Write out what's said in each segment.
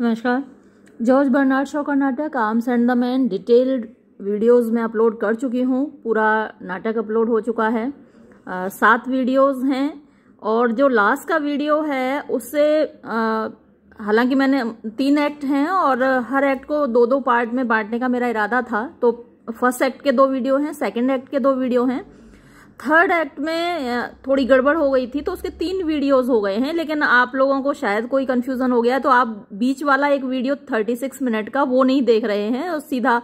नमस्कार George Bernard Shaw का नाटक Arms and the Man detailed videos में अपलोड कर चुकी हूँ पूरा नाटक अपलोड हो चुका है आ, सात वीडियोस हैं और जो लास्ट का वीडियो है उससे हालांकि मैंने तीन एक्ट हैं और हर एक्ट को दो दो पार्ट में बांटने का मेरा इरादा था तो फर्स्ट एक्ट के दो वीडियो हैं सेकेंड एक्ट के दो वीडियो हैं थर्ड एक्ट में थोड़ी गड़बड़ हो गई थी तो उसके तीन वीडियोस हो गए हैं लेकिन आप लोगों को शायद कोई कंफ्यूजन हो गया तो आप बीच वाला एक वीडियो 36 मिनट का वो नहीं देख रहे हैं और सीधा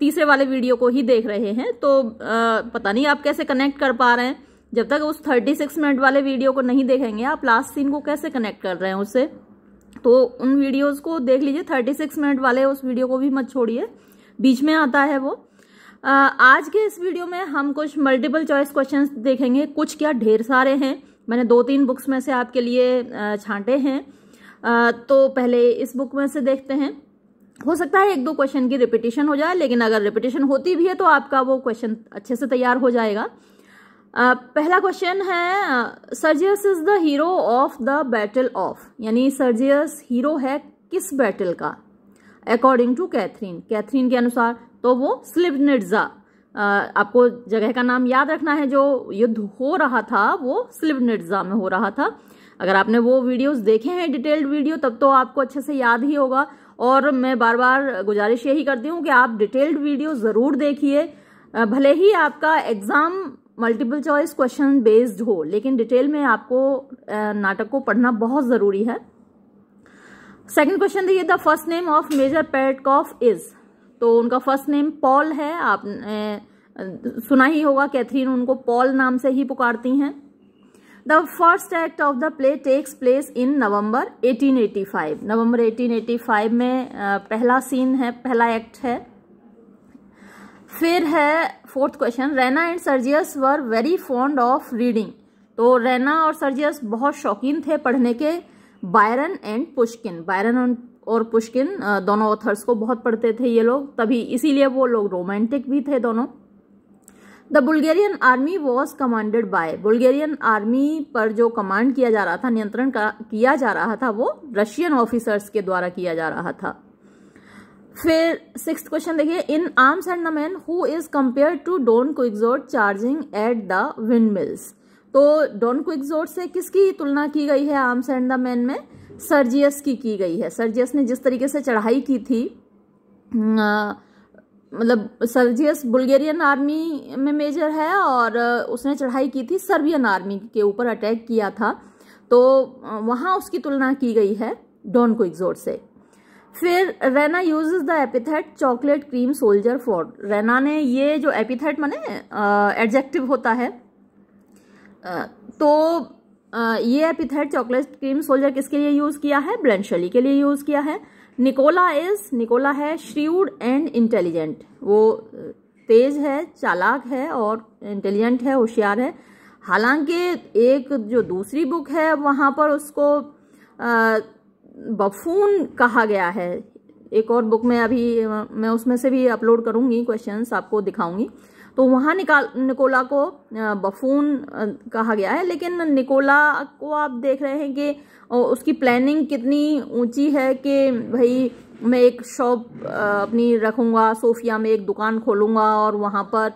तीसरे वाले वीडियो को ही देख रहे हैं तो आ, पता नहीं आप कैसे कनेक्ट कर पा रहे हैं जब तक उस 36 मिनट वाले वीडियो को नहीं देखेंगे आप लास्ट सीन को कैसे कनेक्ट कर रहे हैं उससे तो उन वीडियोज़ को देख लीजिए थर्टी मिनट वाले उस वीडियो को भी मत छोड़िए बीच में आता है वो आज के इस वीडियो में हम कुछ मल्टीपल चॉइस क्वेश्चंस देखेंगे कुछ क्या ढेर सारे हैं मैंने दो तीन बुक्स में से आपके लिए छांटे हैं तो पहले इस बुक में से देखते हैं हो सकता है एक दो क्वेश्चन की रिपीटिशन हो जाए लेकिन अगर रिपीटिशन होती भी है तो आपका वो क्वेश्चन अच्छे से तैयार हो जाएगा पहला क्वेश्चन है Sergius is the hero of the battle of यानी सर्जियस हीरो है किस बैटल का अकॉर्डिंग टू कैथरीन कैथरीन के अनुसार तो वो निर्जा आपको जगह का नाम याद रखना है जो युद्ध हो रहा था वो निर्जा में हो रहा था अगर आपने वो वीडियोस देखे हैं डिटेल्ड वीडियो तब तो आपको अच्छे से याद ही होगा और मैं बार बार गुजारिश यही करती हूँ कि आप डिटेल्ड वीडियो ज़रूर देखिए भले ही आपका exam multiple choice question based हो लेकिन डिटेल में आपको नाटक को पढ़ना बहुत ज़रूरी है सेकंड क्वेश्चन देखिए the first name of Major Koff is तो उनका फर्स्ट नेम पॉल है आप ए, सुना ही होगा कैथरीन उनको पॉल नाम से ही पुकारती हैं the first act of the play takes place in November 1885 November 1885 में पहला सीन है पहला एक्ट है फिर है fourth question Raina and Sergius were very fond of reading तो रैना और सर्जियस बहुत शौकीन थे पढ़ने के बायरन एंड पुष्किन बायरन और पुष्किन दोनों ऑथर्स को बहुत पढ़ते थे ये लोग तभी इसीलिए वो लोग रोमांटिक भी थे दोनों the Bulgarian army was commanded by Bulgarian army पर जो कमांड किया जा रहा था नियंत्रण किया जा रहा था वो रशियन ऑफिसर्स के द्वारा किया जा रहा था फिर सिक्स क्वेश्चन देखिए in Arms and the Man who is compared to Don Quixote charging at the windmills तो डॉन क्विकजोट से किसकी तुलना की गई है आर्म्स एंड द मैन में सर्जियस की की गई है सर्जियस ने जिस तरीके से चढ़ाई की थी मतलब सर्जियस बुल्गेरियन आर्मी में मेजर है और उसने चढ़ाई की थी सर्बियन आर्मी के ऊपर अटैक किया था तो वहाँ उसकी तुलना की गई है डॉन क्विकजोट से फिर Raina use the epithet chocolate cream soldier for Raina ने ये जो एपिथेट माने एडजेक्टिव होता है तो ये एपिथेट चॉकलेट क्रीम सोल्जर किसके लिए यूज़ किया है ब्लैंड शेली के लिए यूज़ किया है निकोला इज निकोला है श्रीड एंड इंटेलिजेंट वो तेज है चालाक है और इंटेलिजेंट है होशियार है हालांकि एक जो दूसरी बुक है वहाँ पर उसको बफून कहा गया है एक और बुक में अभी मैं उसमें से भी अपलोड करूँगी क्वेश्चंस आपको दिखाऊंगी तो वहाँ निकाल निकोला को बफून कहा गया है लेकिन निकोला को आप देख रहे हैं कि उसकी प्लानिंग कितनी ऊंची है कि भाई मैं एक शॉप अपनी रखूँगा सोफिया में एक दुकान खोलूँगा और वहाँ पर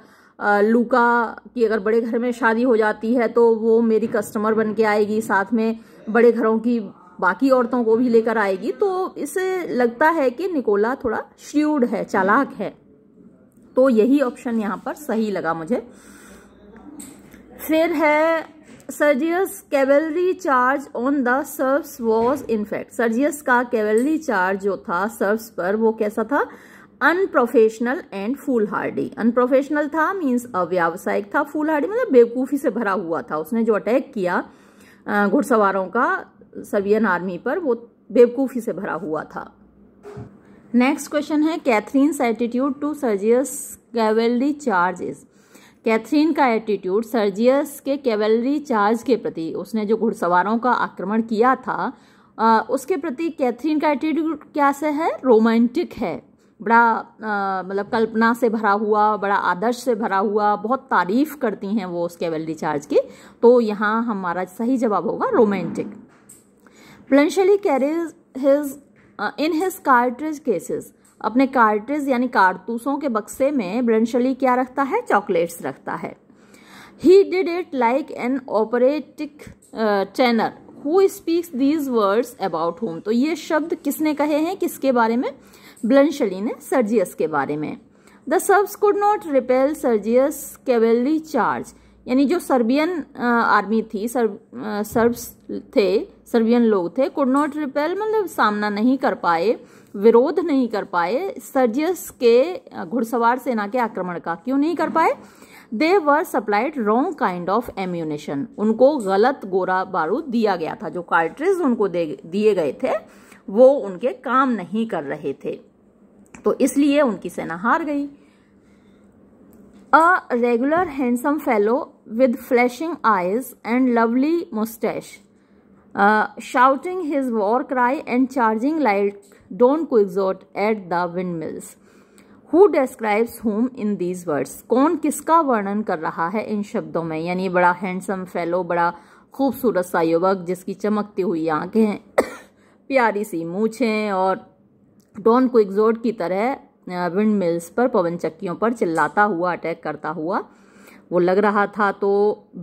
लूका की अगर बड़े घर में शादी हो जाती है तो वो मेरी कस्टमर बन के आएगी साथ में बड़े घरों की बाकी औरतों को भी लेकर आएगी तो इससे लगता है कि निकोला थोड़ा श्यूड है चालाक है तो यही ऑप्शन यहाँ पर सही लगा मुझे फिर है Sergius cavalry charge on the Serbs was in fact Sergius का कैवलरी चार्ज जो था सर्व्स पर वो कैसा था unprofessional and foolhardy unprofessional था मीन्स अव्यावसायिक था फूल हार्डी मतलब बेवकूफ़ी से भरा हुआ था उसने जो अटैक किया घुड़सवारों का सर्वियन आर्मी पर वो बेवकूफ़ी से भरा हुआ था नेक्स्ट क्वेश्चन है Catherine attitude to Sergius cavalry charges Catherine का एटीट्यूड सर्जियस के कैवेलरी चार्ज के प्रति उसने जो घुड़सवारों का आक्रमण किया था आ, उसके प्रति कैथरीन का एटीट्यूड क्या से है रोमांटिक है बड़ा मतलब कल्पना से भरा हुआ बड़ा आदर्श से भरा हुआ बहुत तारीफ करती हैं वो उस कैवेलरी चार्ज की तो यहाँ हमारा सही जवाब होगा romantic Bluntschli carries his in his cartridge cases अपने कार्ट्रिज यानी कारतूसों के बक्से में ब्रंशली क्या रखता है चॉकलेट्स रखता है he did it like an operatic tenor who speaks these words about whom तो ये शब्द किसने कहे हैं किसके बारे में ब्लंशली ने सर्जियस के बारे में the Serbs could not repel Sergius cavalry charge यानी जो सर्बियन आर्मी थी सर्ब सर्ब्स थे सर्बियन लोग थे कुड नॉट रिपेल मतलब सामना नहीं कर पाए विरोध नहीं कर पाए सर्जियस के घुड़सवार सेना के आक्रमण का क्यों नहीं कर पाए they were supplied wrong kind of ammunition उनको गलत गोरा बारूद दिया गया था जो कार्ट्रिज उनको दिए गए थे वो उनके काम नहीं कर रहे थे तो इसलिए उनकी सेना हार गई A regular handsome fellow with flashing eyes and lovely mustache, uh, shouting his war cry and charging like Don Quixote at the windmills. Who describes whom in these words कौन किसका वर्णन कर रहा है इन शब्दों में यानी बड़ा हैंडसम फेलो बड़ा खूबसूरत सा युवक जिसकी चमकती हुई आंखें प्यारी सी मूछें और डॉन क्विकजोड की तरह विंड मिल्स पर पवन चक्कियों पर चिल्लाता हुआ अटैक करता हुआ वो लग रहा था तो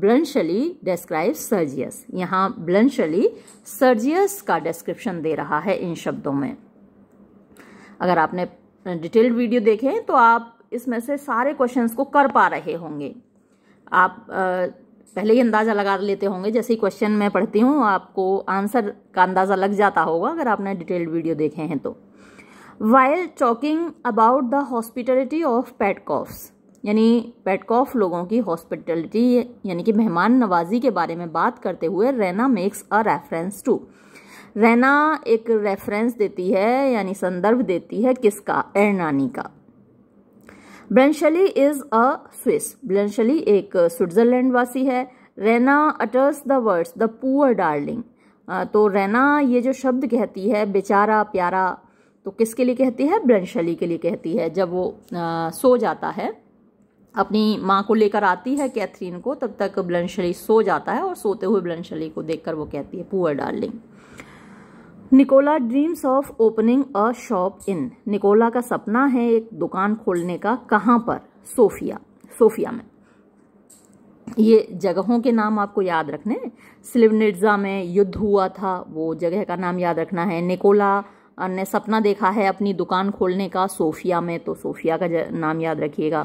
ब्लंशली डिस्क्राइब सर्जियस यहाँ ब्लंशली सर्जियस का डिस्क्रिप्शन दे रहा है इन शब्दों में अगर आपने डिटेल्ड वीडियो देखे तो आप इसमें से सारे क्वेश्चंस को कर पा रहे होंगे आप पहले ही अंदाज़ा लगा लेते होंगे जैसे ही क्वेश्चन मैं पढ़ती हूँ आपको आंसर का अंदाज़ा लग जाता होगा अगर आपने डिटेल्ड वीडियो देखे हैं तो while talking about the hospitality of Petkoffs यानी पेटकॉफ लोगों की हॉस्पिटलिटी यानी कि मेहमान नवाजी के बारे में बात करते हुए Raina makes a reference to Raina एक रेफरेंस देती है यानी संदर्भ देती है किसका एरनानी का ब्रेंशली इज़ अ स्विस ब्रेंशली एक स्विट्ज़रलैंड वासी है Raina utters the words the poor darling तो रैना ये जो शब्द कहती है बेचारा प्यारा तो किसके लिए कहती है ब्रंशली के लिए कहती है जब वो आ, सो जाता है अपनी माँ को लेकर आती है कैथरीन को तब तक ब्लंशली सो जाता है और सोते हुए ब्लंशली को देखकर वो कहती है poor darling Nikola dreams of opening a shop in Nikola का सपना है एक दुकान खोलने का कहाँ पर सोफिया सोफिया में ये जगहों के नाम आपको याद रखने स्लिवनिर्जा में युद्ध हुआ था वो जगह का नाम याद रखना है निकोला ने सपना देखा है अपनी दुकान खोलने का सोफिया में तो सोफिया का नाम याद रखिएगा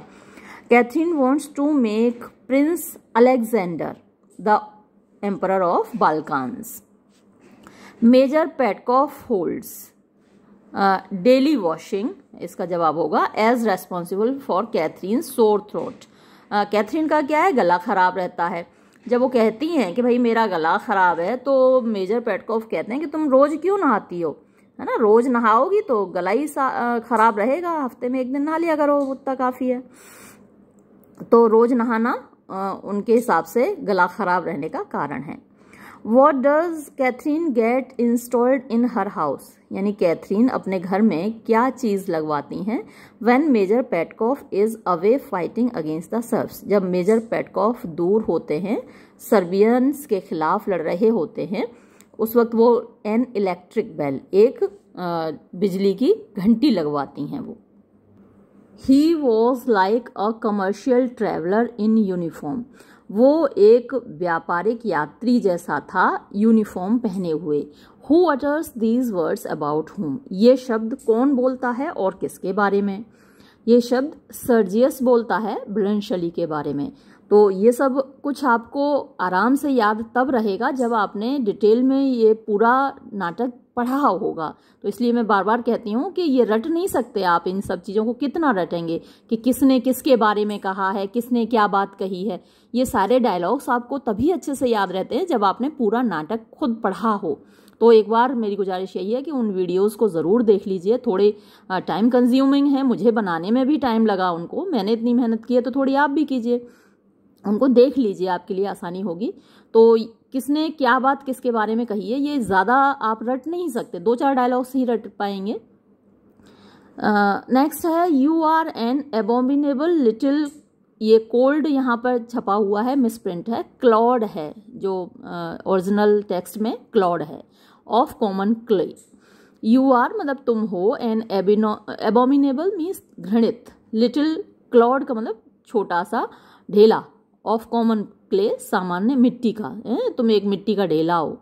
Catherine wants to make Prince Alexander the emperor of Balkans Major Petkoff holds daily washing इसका जवाब होगा as responsible for Catherine sore throat Catherine का क्या है गला ख़राब रहता है जब वो कहती हैं कि भाई मेरा गला ख़राब है तो मेजर पेटकॉफ कहते हैं कि तुम रोज़ क्यों नहाती हो है ना रोज नहाओगी तो गला ही खराब रहेगा हफ्ते में एक दिन नहा लिया करो उतना काफ़ी है तो रोज नहाना उनके हिसाब से गला खराब रहने का कारण है what does Catherine get installed in her house यानी कैथरीन अपने घर में क्या चीज़ लगवाती हैं when Major Petkoff is away fighting against the Serbs जब मेजर पेटकॉफ दूर होते हैं सर्बियंस के खिलाफ लड़ रहे होते हैं उस वक्त वो एन इलेक्ट्रिक बेल एक बिजली की घंटी लगवाती हैं वो he was like a commercial traveller in uniform वो एक व्यापारिक यात्री जैसा था यूनिफॉर्म पहने हुए who utters these words about whom ये शब्द कौन बोलता है और किसके बारे में ये शब्द सर्जियस बोलता है बुलंदशली के बारे में तो ये सब कुछ आपको आराम से याद तब रहेगा जब आपने डिटेल में ये पूरा नाटक पढ़ा होगा तो इसलिए मैं बार बार कहती हूँ कि ये रट नहीं सकते आप इन सब चीज़ों को कितना रटेंगे कि किसने किसके बारे में कहा है किसने क्या बात कही है ये सारे डायलॉग्स आपको तभी अच्छे से याद रहते हैं जब आपने पूरा नाटक खुद पढ़ा हो तो एक बार मेरी गुजारिश यही है कि उन वीडियोस को ज़रूर देख लीजिए थोड़े टाइम कंज्यूमिंग है मुझे बनाने में भी टाइम लगा उनको मैंने इतनी मेहनत की है तो थोड़ी आप भी कीजिए उनको देख लीजिए आपके लिए आसानी होगी तो किसने क्या बात किसके बारे में कही है ये ज़्यादा आप रट नहीं सकते दो चार डायलॉग्स ही रट पाएंगे नेक्स्ट है you are an abominable little ये कोल्ड यहाँ पर छपा हुआ है मिस प्रिंट है क्लॉड है जो ओरिजिनल uh, टेक्स्ट में क्लॉड है of common clay you are मतलब तुम हो एन एबिनो एबोमिनेबल मीन्स घृणित लिटिल क्लॉड का मतलब छोटा सा ढेला ऑफ कॉमन क्ले सामान्य मिट्टी का ए? तुम एक मिट्टी का डेला हो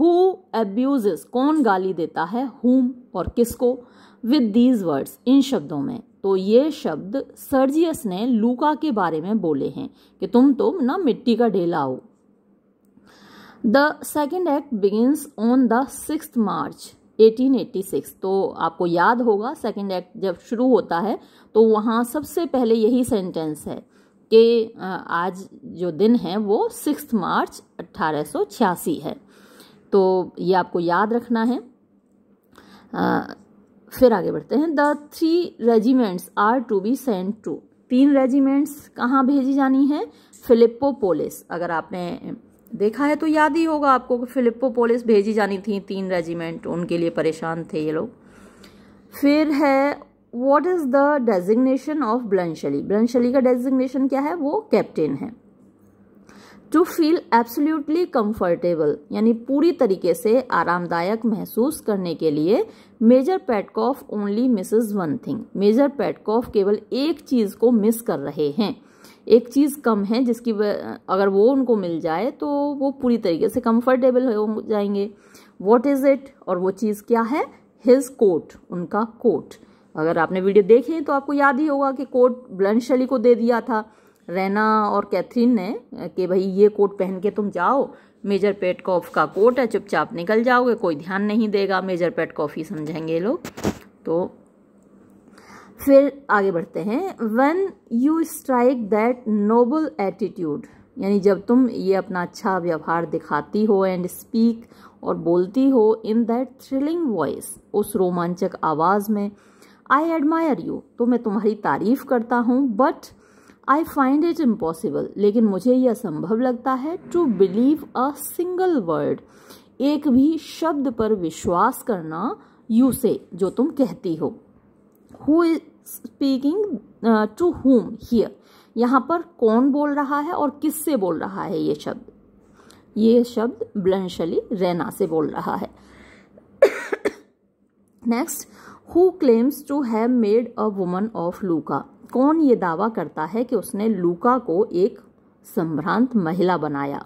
हु एब्यूज कौन गाली देता है हुम और किसको विद दीज वर्ड्स इन शब्दों में तो ये शब्द सर्जियस ने लूका के बारे में बोले हैं कि तुम तो ना मिट्टी का ढेला हो the second act begins on the six March 1886 तो आपको याद होगा सेकेंड एक्ट जब शुरू होता है तो वहाँ सबसे पहले यही सेंटेंस है के आज जो दिन है वो सिक्स मार्च अट्ठारह है तो ये आपको याद रखना है आ, फिर आगे बढ़ते हैं the three regiments are to be sent to तीन रेजिमेंट्स कहाँ भेजी जानी है पोलिस अगर आपने देखा है तो याद ही होगा आपको कि पोलिस भेजी जानी थी तीन रेजिमेंट उनके लिए परेशान थे ये लोग फिर है what is the designation of Bluntschli Bluntschli का डेजिग्नेशन क्या है वो कैप्टन है टू फील एब्सोल्यूटली कंफर्टेबल यानी पूरी तरीके से आरामदायक महसूस करने के लिए major Petkoff only is one thing major Petkoff केवल एक चीज़ को मिस कर रहे हैं एक चीज़ कम है जिसकी अगर वो उनको मिल जाए तो वो पूरी तरीके से कंफर्टेबल हो जाएंगे वॉट इज़ इट और वो चीज़ क्या है हिज कोट उनका कोट अगर आपने वीडियो देखी है तो आपको याद ही होगा कि कोट ब्लंट शैली को दे दिया था रैना और कैथरीन ने कि भाई ये कोट पहन के तुम जाओ मेजर पेट कॉफ का कोट है चुपचाप निकल जाओगे कोई ध्यान नहीं देगा मेजर पेट कॉफ़ ही समझेंगे लोग तो फिर आगे बढ़ते हैं one you strike that noble attitude यानी जब तुम ये अपना अच्छा व्यवहार दिखाती हो एंड स्पीक और बोलती हो इन दैट थ्रिलिंग वॉइस उस रोमांचक आवाज़ में आई एडमायर यू तो मैं तुम्हारी तारीफ करता हूँ but I find it impossible लेकिन मुझे यह संभव लगता है to believe a single word एक भी शब्द पर विश्वास करना यू से जो तुम कहती हो who is speaking to whom here यहाँ पर कौन बोल रहा है और किससे बोल रहा है ये शब्द ये शब्द ब्लशली रैना से बोल रहा है next who claims to have made a woman of Louka कौन ये दावा करता है कि उसने लूका को एक संभ्रांत महिला बनाया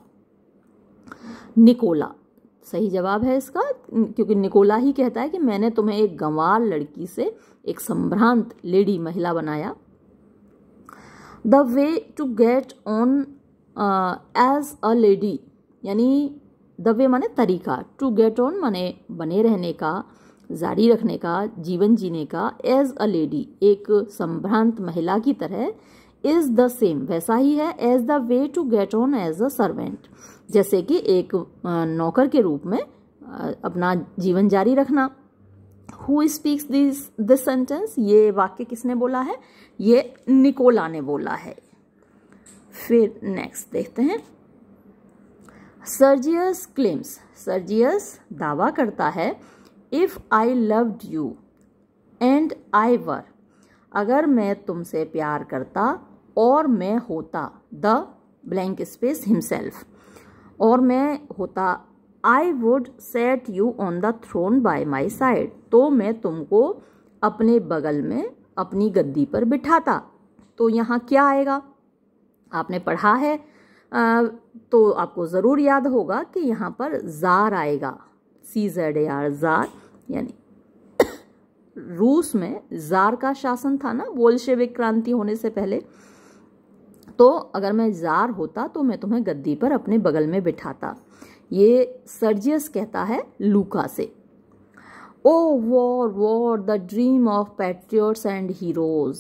निकोला सही जवाब है इसका क्योंकि निकोला ही कहता है कि मैंने तुम्हें एक गंवार लड़की से एक संभ्रांत लेडी महिला बनाया the way to get on as a lady यानी द वे माने तरीका टू गेट ऑन माने बने रहने का जारी रखने का जीवन जीने का एज अ लेडी एक संभ्रांत महिला की तरह इज द सेम वैसा ही है as the way to get on as a servant जैसे कि एक नौकर के रूप में अपना जीवन जारी रखना who speaks this this sentence ये वाक्य किसने बोला है ये निकोला ने बोला है फिर नेक्स्ट देखते हैं सर्जियस क्लेम्स सर्जियस दावा करता है if I loved you and I were अगर मैं तुमसे प्यार करता और मैं होता द ब्लैंक स्पेस हिमसेल्फ और मैं होता I would set you on the throne by my side तो मैं तुमको अपने बगल में अपनी गद्दी पर बिठाता तो यहाँ क्या आएगा आपने पढ़ा है आ, तो आपको ज़रूर याद होगा कि यहाँ पर जार आएगा C Z A R czar यानी रूस में जार का शासन था ना बोलशेविक क्रांति होने से पहले तो अगर मैं जार होता तो मैं तुम्हें गद्दी पर अपने बगल में बिठाता ये सर्जियस कहता है लूका से oh war war the dream of patriots and heroes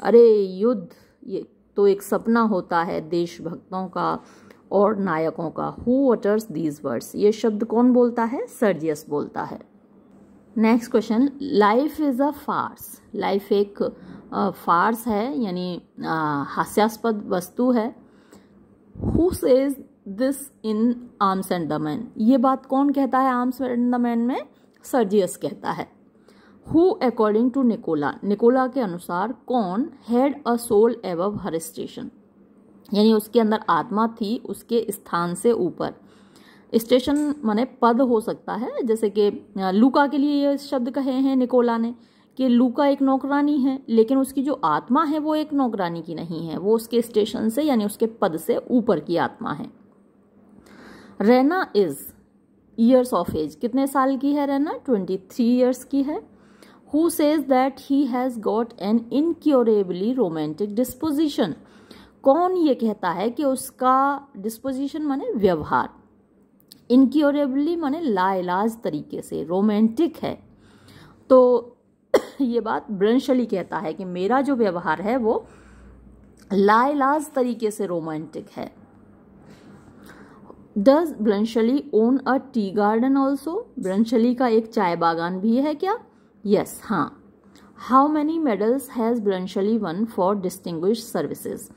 अरे युद्ध ये तो एक सपना होता है देशभक्तों का और नायकों का हु अटर्स दीज वर्ड्स ये शब्द कौन बोलता है सर्जियस बोलता है next question life is a farce life एक फार्स है यानी हास्यास्पद वस्तु है who says this in Arms and the Man ये बात कौन कहता है आर्म्स एंड द मैन में सर्जियस कहता है who according to Nicola Nicola के अनुसार कौन had a soul above her station यानी उसके अंदर आत्मा थी उसके स्थान से ऊपर स्टेशन माने पद हो सकता है जैसे कि लूका के लिए ये शब्द कहे हैं निकोला ने कि लूका एक नौकरानी है लेकिन उसकी जो आत्मा है वो एक नौकरानी की नहीं है वो उसके स्टेशन से यानी उसके पद से ऊपर की आत्मा है Raina is years of age कितने साल की है रैना ट्वेंटी थ्री ईयर्स की है who says that he has got an incurably romantic disposition कौन ये कहता है कि उसका डिस्पोजिशन माने व्यवहार इनक्योरेबली माने लाइलाज तरीके से रोमांटिक है तो ये बात ब्रंशली कहता है कि मेरा जो व्यवहार है वो लाइलाज तरीके से रोमांटिक है does Bluntschli own a tea garden also Bluntschli का एक चाय बागान भी है क्या यस yes, हाँ how many medals has Bluntschli won for distinguished services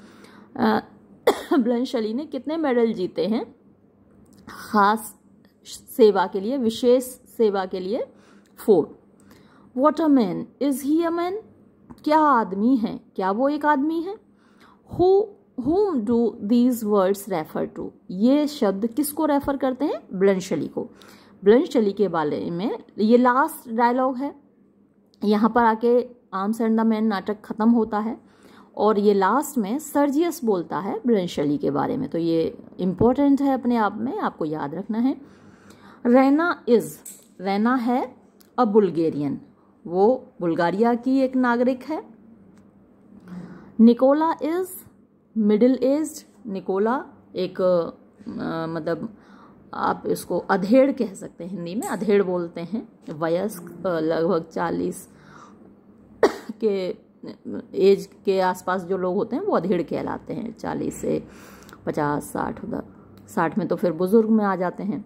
Bluntschli ने कितने मेडल जीते हैं खास सेवा के लिए विशेष सेवा के लिए for what a man is he a man क्या आदमी है क्या वो एक आदमी है who whom do these words refer to ये शब्द किसको रेफर करते हैं ब्लंशली को ब्लंशली के बारे में ये लास्ट डायलॉग है यहाँ पर आके आर्म्स एंड द मैन नाटक खत्म होता है और ये लास्ट में सर्जियस बोलता है ब्रंशली के बारे में तो ये इम्पोर्टेंट है अपने आप में आपको याद रखना है रैना इज़ रैना है अ बुल्गेरियन वो बुल्गारिया की एक नागरिक है Nicola is middle age Nicola एक आ, मतलब आप इसको अधेड़ कह सकते हैं हिंदी में अधेड़ बोलते हैं वयस्क लगभग चालीस के एज के आसपास जो लोग होते हैं वो अधेड़ कहलाते हैं चालीस से पचास साठ उधर साठ में तो फिर बुज़ुर्ग में आ जाते हैं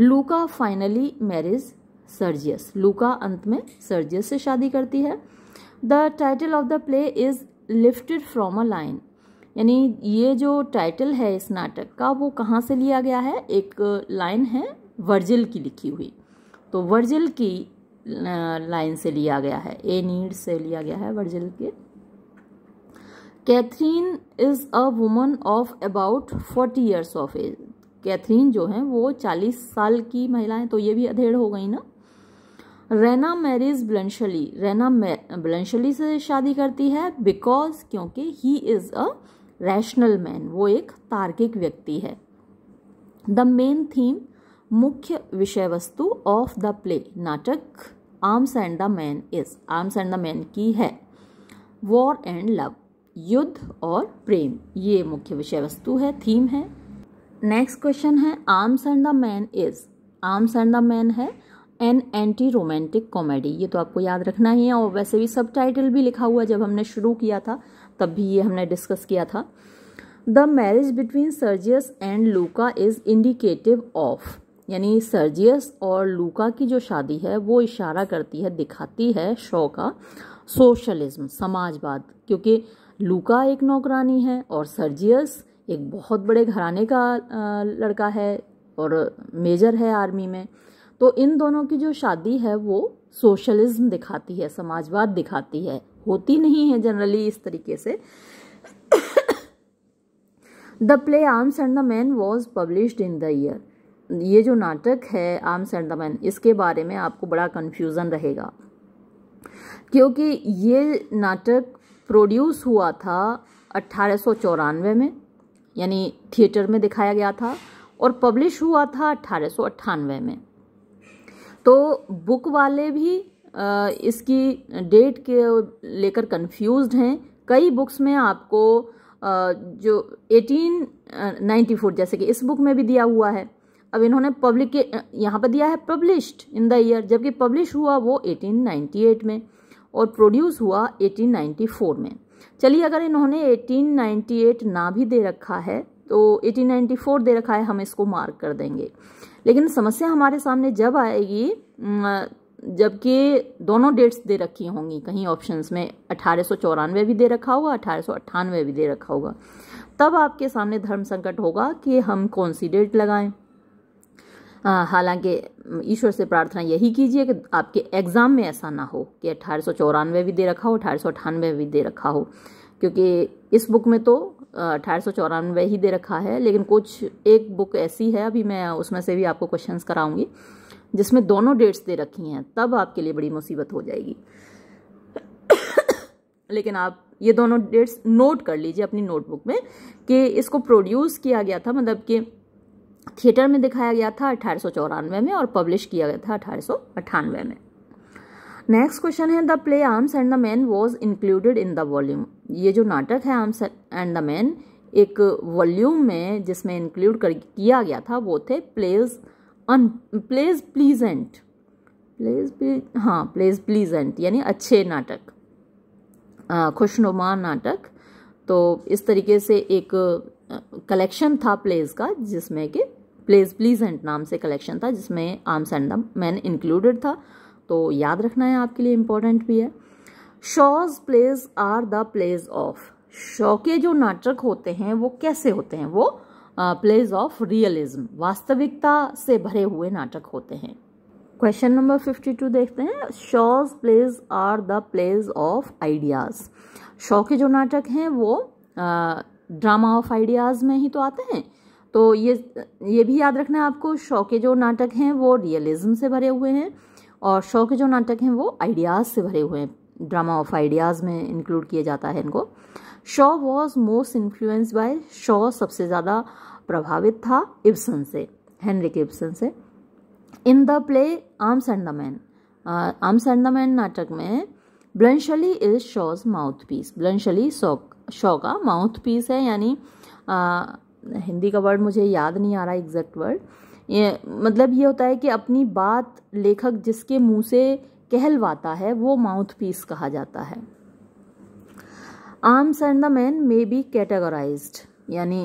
लूका फाइनली मैरिज सर्जियस लूका अंत में सर्जियस से शादी करती है the title of the play is lifted from a line यानी ये जो टाइटल है इस नाटक का वो कहाँ से लिया गया है एक लाइन है वर्जिल की लिखी हुई तो वर्जिल की लाइन से लिया गया है ए नीड से लिया गया है वर्जिल के Catherine is a woman of about forty years of age Catherine जो है वो चालीस साल की महिलाएं तो ये भी अधेड़ हो गई ना Raina marriage Bluntschli Raina Bluntschli से शादी करती है बिकॉज क्योंकि he is a rational man वो एक तार्किक व्यक्ति है द मेन थीम मुख्य विषय वस्तु ऑफ द प्ले नाटक Arms and the Man is Arms and the Man की है वॉर एंड लव युद्ध और प्रेम ये मुख्य विषय वस्तु है थीम है नेक्स्ट क्वेश्चन है Arms and the Man is Arms and the Man है एन एंटी रोमांटिक कॉमेडी ये तो आपको याद रखना ही है और वैसे भी सब टाइटल भी लिखा हुआ जब हमने शुरू किया था तब भी ये हमने डिस्कस किया था the marriage between Sergius and Louka is indicative of यानी सर्जियस और लूका की जो शादी है वो इशारा करती है दिखाती है शो का सोशलिज्म समाजवाद क्योंकि लूका एक नौकरानी है और सर्जियस एक बहुत बड़े घराने का लड़का है और मेजर है आर्मी में तो इन दोनों की जो शादी है वो सोशलिज्म दिखाती है समाजवाद दिखाती है होती नहीं है जनरली इस तरीके से the play Arms and the Man was published in the year ये जो नाटक है आम एंड इसके बारे में आपको बड़ा कन्फ्यूज़न रहेगा क्योंकि ये नाटक प्रोड्यूस हुआ था अट्ठारह में यानी थिएटर में दिखाया गया था और पब्लिश हुआ था अट्ठारह में तो बुक वाले भी इसकी डेट के लेकर कंफ्यूज्ड हैं कई बुक्स में आपको जो 1894 जैसे कि इस बुक में भी दिया हुआ है अब इन्होंने पब्लिक यहाँ पर दिया है पब्लिश्ड इन द ईयर जबकि पब्लिश हुआ वो 1898 में और प्रोड्यूस हुआ 1894 में चलिए अगर इन्होंने 1898 ना भी दे रखा है तो 1894 दे रखा है हम इसको मार्क कर देंगे लेकिन समस्या हमारे सामने जब आएगी जबकि दोनों डेट्स दे रखी होंगी कहीं ऑप्शंस में अठारह भी दे रखा होगा अठारह भी दे रखा होगा तब आपके सामने धर्म संकट होगा कि हम कौन सी डेट लगाएं हालांकि ईश्वर से प्रार्थना यही कीजिए कि आपके एग्ज़ाम में ऐसा ना हो कि अठारह भी दे रखा हो अठारह भी दे रखा हो क्योंकि इस बुक में तो अठारह ही दे रखा है लेकिन कुछ एक बुक ऐसी है अभी मैं उसमें से भी आपको क्वेश्चन कराऊँगी जिसमें दोनों डेट्स दे रखी हैं तब आपके लिए बड़ी मुसीबत हो जाएगी लेकिन आप ये दोनों डेट्स नोट कर लीजिए अपनी नोटबुक में कि इसको प्रोड्यूस किया गया था मतलब कि थिएटर में दिखाया गया था अठारह में और पब्लिश किया गया था अठारह में नेक्स्ट क्वेश्चन है the play Arms and the Man was included in the volume ये जो नाटक है आर्म्स एंड द मैन एक वॉल्यूम में जिसमें इंक्लूड कर किया गया था वो थे plays an plays pleasant plays हाँ प्लेज प्लीजेंट यानी अच्छे नाटक खुशनुमा नाटक तो इस तरीके से एक कलेक्शन था प्लेज का जिसमें कि प्लेज प्लीजेंट नाम से कलेक्शन था जिसमें आर्म्स एंड मैन इंक्लूडेड था तो याद रखना है आपके लिए इम्पोर्टेंट भी है Shaw's plays are the plays of Shaw के जो नाटक होते हैं वो कैसे होते हैं वो प्लेज ऑफ रियलिज्म वास्तविकता से भरे हुए नाटक होते हैं क्वेश्चन नंबर फिफ्टी टू देखते हैं Shaw's plays are the plays of ideas Shaw के जो नाटक हैं वो ड्रामा ऑफ आइडियाज़ में ही तो आते हैं तो ये ये भी याद रखना है आपको शो के जो नाटक हैं वो रियलिज्म से भरे हुए हैं और शो के जो नाटक हैं वो आइडियाज़ से भरे हुए हैं ड्रामा ऑफ आइडियाज़ में इंक्लूड किया जाता है इनको Shaw was most influence by Shaw सबसे ज़्यादा प्रभावित था इब्सन से हेनरिक इब्सन से in the play Arms and the Man Arms and the Man नाटक में Bluntschli is Shaw's mouthpiece Bluntschli सॉक शौका माउथ पीस है यानी हिंदी का वर्ड मुझे याद नहीं आ रहा एग्जैक्ट वर्ड ये मतलब ये होता है कि अपनी बात लेखक जिसके मुंह से कहलवाता है वो माउथ पीस कहा जाता है Arms and the Man may be categorise यानी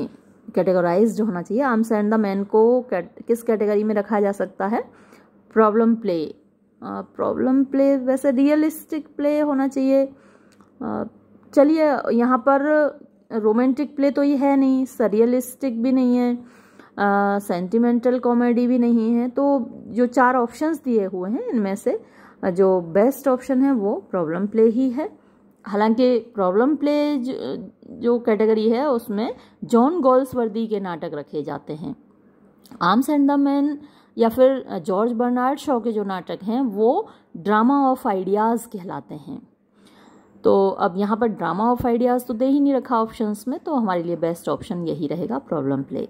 कैटेगराइज होना चाहिए आर्म्स एंड द मैन को किस कैटेगरी में रखा जा सकता है प्रॉब्लम प्ले प्रॉब्लम प्ले वैसे रियलिस्टिक प्ले होना चाहिए चलिए यहाँ पर रोमांटिक प्ले तो ये है नहीं सरियलिस्टिक भी नहीं है सेंटिमेंटल कॉमेडी भी नहीं है तो जो चार ऑप्शंस दिए हुए हैं इनमें से जो बेस्ट ऑप्शन है वो प्रॉब्लम प्ले ही है हालांकि प्रॉब्लम प्ले जो कैटेगरी है उसमें जॉन वर्दी के नाटक रखे जाते हैं आर्म्स एंड द मैन या फिर जॉर्ज बर्नार्ड शॉ के जो नाटक हैं वो ड्रामा ऑफ आइडियाज़ कहलाते हैं तो अब यहाँ पर ड्रामा ऑफ आइडियाज़ तो दे ही नहीं रखा ऑप्शंस में तो हमारे लिए बेस्ट ऑप्शन यही रहेगा प्रॉब्लम प्ले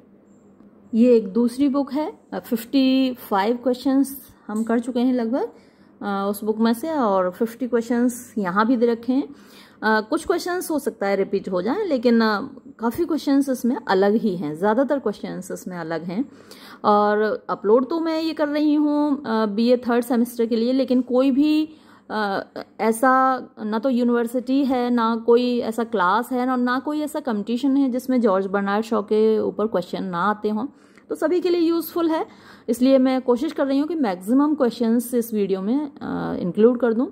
ये एक दूसरी बुक है फिफ्टी फाइव क्वेश्चन हम कर चुके हैं लगभग उस बुक में से और फिफ्टी क्वेश्चन यहाँ भी दे रखे हैं कुछ क्वेश्चन हो सकता है रिपीट हो जाए लेकिन काफ़ी क्वेश्चन इसमें अलग ही हैं ज़्यादातर क्वेश्चन इसमें अलग हैं और अपलोड तो मैं ये कर रही हूँ बी ए थर्ड सेमेस्टर के लिए लेकिन कोई भी ऐसा ना तो यूनिवर्सिटी है ना कोई ऐसा क्लास है ना ना कोई ऐसा कंपटीशन है जिसमें जॉर्ज बर्नार्ड शॉ के ऊपर क्वेश्चन ना आते हों तो सभी के लिए यूज़फुल है इसलिए मैं कोशिश कर रही हूँ कि मैक्सिमम क्वेश्चंस इस वीडियो में इंक्लूड कर दूँ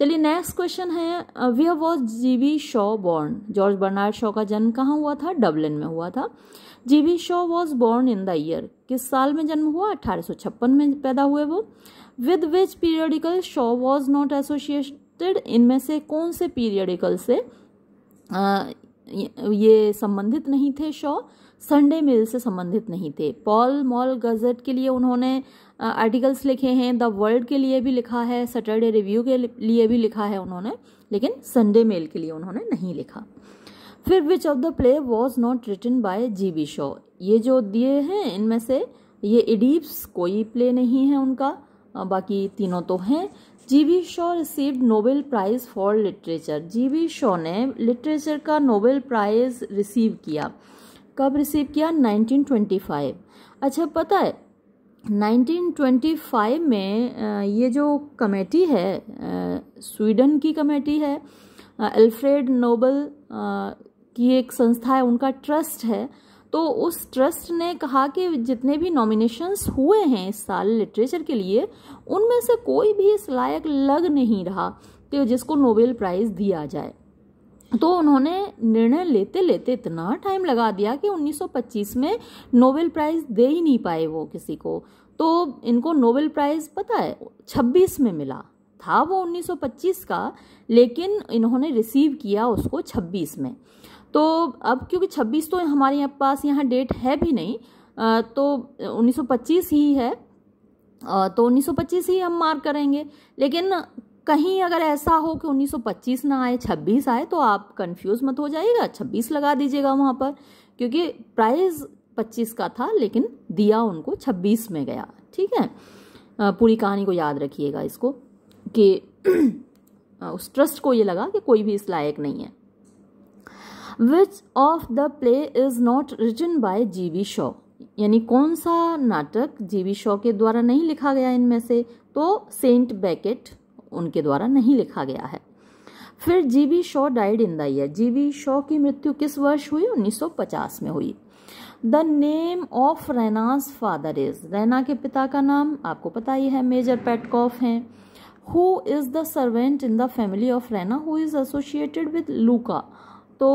चलिए नेक्स्ट क्वेश्चन है we have was G B Shaw born George Bernard Shaw का जन्म कहाँ हुआ था डबलिन में हुआ था G B Shaw was born in the year किस साल में जन्म हुआ अट्ठारह में पैदा हुए वो with which periodical Shaw was not associated इनमें से कौन से पीरियडिकल से आ, ये संबंधित नहीं थे शॉ संडे मिल से संबंधित नहीं थे पॉल मॉल गजट के लिए उन्होंने आर्टिकल्स लिखे हैं द वर्ल्ड के लिए भी लिखा है सैटरडे रिव्यू के लिए भी लिखा है उन्होंने लेकिन संडे मेल के लिए उन्होंने नहीं लिखा फिर which of the play was not written by G B Shaw ये जो दिए हैं इनमें से ये इडीप्स कोई प्ले नहीं है उनका बाकी तीनों तो हैं G B Shaw receive Nobel prize for literature G B Shaw ने लिटरेचर का नोबेल प्राइज़ रिसीव किया कब रिसीव किया 1925 अच्छा पता है 1925 में ये जो कमेटी है स्वीडन की कमेटी है एल्फ्रेड नोबल की एक संस्था है उनका ट्रस्ट है तो उस ट्रस्ट ने कहा कि जितने भी नॉमिनेशंस हुए हैं इस साल लिटरेचर के लिए उनमें से कोई भी इस लायक लग नहीं रहा कि जिसको नोबेल प्राइज़ दिया जाए तो उन्होंने निर्णय लेते लेते इतना टाइम लगा दिया कि 1925 में नोबेल प्राइज़ दे ही नहीं पाए वो किसी को तो इनको नोबेल प्राइज़ पता है 26 में मिला था वो 1925 का लेकिन इन्होंने रिसीव किया उसको 26 में तो अब क्योंकि 26 तो हमारे यहाँ पास यहाँ डेट है भी नहीं तो 1925 ही है तो 1925 ही हम मार्क करेंगे लेकिन कहीं अगर ऐसा हो कि 1925 ना आए 26 आए तो आप कंफ्यूज मत हो जाइएगा 26 लगा दीजिएगा वहाँ पर क्योंकि प्राइस 25 का था लेकिन दिया उनको 26 में गया ठीक है पूरी कहानी को याद रखिएगा इसको कि उस ट्रस्ट को ये लगा कि कोई भी इस लायक नहीं है which of the play is not written by G B Shaw यानी कौन सा नाटक जी वी शॉ के द्वारा नहीं लिखा गया इनमें से तो सेंट बैकेट उनके द्वारा नहीं लिखा गया है फिर G B Shaw died in the year G B Shaw की मृत्यु किस वर्ष हुई 1950 में हुई the name of Raina's father is Raina के पिता का नाम आपको पता ही है मेजर पेटकॉफ हैं who is the servant in the family of Raina who is associated with Louka तो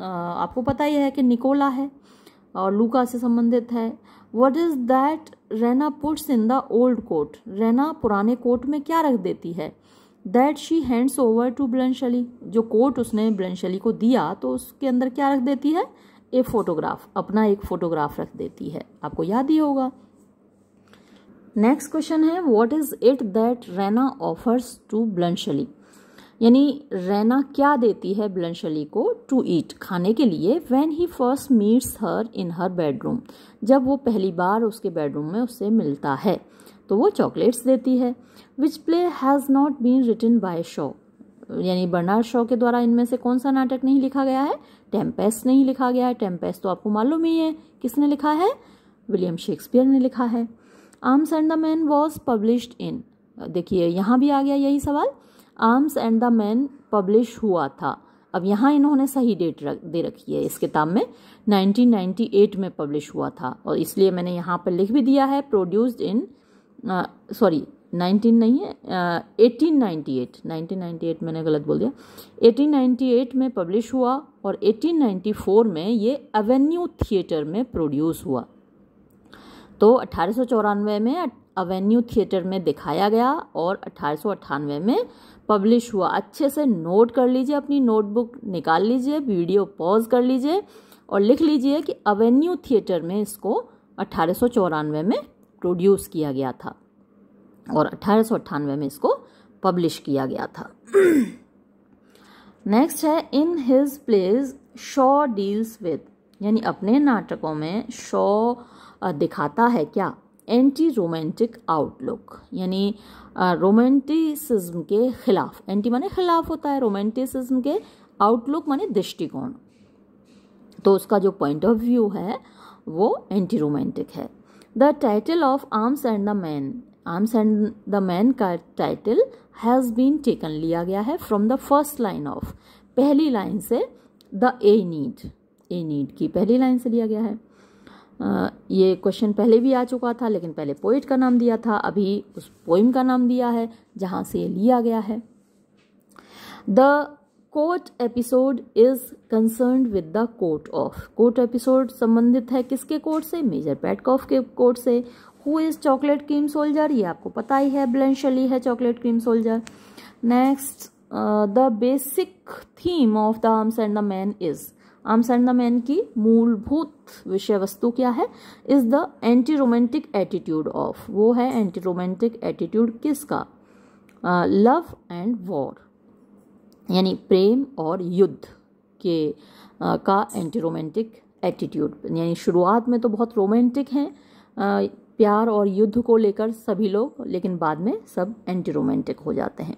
आपको पता ही है कि निकोला है और लूका से संबंधित है what is that Raina puts in the old coat Raina पुराने कोर्ट में क्या रख देती है that she hands over to Bluntschli जो कोर्ट उसने ब्लंशली को दिया तो उसके अंदर क्या रख देती है ए फोटोग्राफ अपना एक फोटोग्राफ रख देती है आपको याद ही होगा नेक्स्ट क्वेश्चन है what is it that Raina offers to Bluntschli यानी रैना क्या देती है ब्लनशली को टू ईट खाने के लिए when he first meets her in her bedroom जब वो पहली बार उसके बेडरूम में उससे मिलता है तो वो चॉकलेट्स देती है which play has not been written by Shaw यानी बर्नार्ड शो के द्वारा इनमें से कौन सा नाटक नहीं लिखा गया है टेम्पेस नहीं लिखा गया है टेम्पेस तो आपको मालूम ही है किसने लिखा है विलियम शेक्सपियर ने लिखा है Arms and the Man was published in देखिए यहाँ भी आ गया यही सवाल Arms and the Man publish हुआ था अब यहाँ इन्होंने सही डेट रख दे रखी है इस किताब में 1998 में पब्लिश हुआ था और इसलिए मैंने यहाँ पर लिख भी दिया है प्रोड्यूस्ड इन सॉरी 19 नहीं है eighteen ninety eight ninety eight मैंने गलत बोल दिया एटीन नाइन्टी एट में पब्लिश हुआ और एटीन नाइन्टी फोर में ये एवेन्यू थिएटर में प्रोड्यूस हुआ तो अट्ठारह में अवेन्यू थिएटर में दिखाया गया और अठारह में पब्लिश हुआ अच्छे से नोट कर लीजिए अपनी नोटबुक निकाल लीजिए वीडियो पॉज कर लीजिए और लिख लीजिए कि अवेन्यू थिएटर में इसको अठारह में प्रोड्यूस किया गया था और अट्ठारह में इसको पब्लिश किया गया था नेक्स्ट है in his plays Shaw deals with यानी अपने नाटकों में शॉ दिखाता है क्या एंटी रोमांटिक आउटलुक यानी रोमांटिसिज्म के खिलाफ एंटी माने खिलाफ होता है रोमांटिसिज्म के आउटलुक माने दृष्टिकोण तो उसका जो पॉइंट ऑफ व्यू है वो एंटी रोमांटिक है the title of Arms and the Man Arms and the Man का टाइटल हैज़ बीन टेकन लिया गया है from the first line of पहली लाइन से the Aeneid Aeneid की पहली लाइन से लिया गया है ये क्वेश्चन पहले भी आ चुका था लेकिन पहले पोइट का नाम दिया था अभी उस पोइम का नाम दिया है जहाँ से ये लिया गया है the coat episode is concern with the coat of coat episode संबंधित है किसके कोर्ट से मेजर पैटकॉफ के कोर्ट से who is chocolate cream soldier ये आपको पता ही है ब्लेन शली है chocolate cream soldier next the basic theme of the Arms and the Man is Arms and the Man की मूलभूत विषय वस्तु क्या है is the anti romantic attitude of वो है एंटी रोमांटिक एटीट्यूड किसका लव एंड वॉर यानी प्रेम और युद्ध के uh, का एंटी रोमांटिक एटीट्यूड यानी शुरुआत में तो बहुत रोमांटिक हैं uh, प्यार और युद्ध को लेकर सभी लोग लेकिन बाद में सब एंटी रोमांटिक हो जाते हैं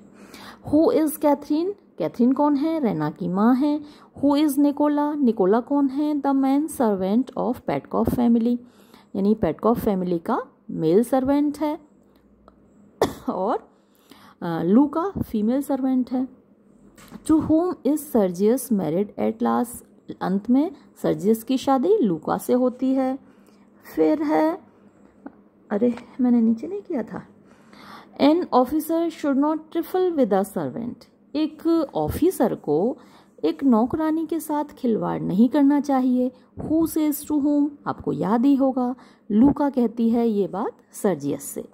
हु इज़ कैथरीन कैथरीन कौन है रैना की माँ है हु इज़ निकोला निकोला कौन है the man servant of Petkoff family यानी पेटकॉफ फैमिली का मेल सर्वेंट है और लू का फीमेल सर्वेंट है to whom is Sergius married at last अंत में सर्जियस की शादी लूका से होती है फिर है अरे मैंने नीचे नहीं किया था an officer should not trifle with a servant एक ऑफिसर को एक नौकरानी के साथ खिलवाड़ नहीं करना चाहिए हु सेज टू होम आपको याद ही होगा लूका कहती है ये बात सर्जियस से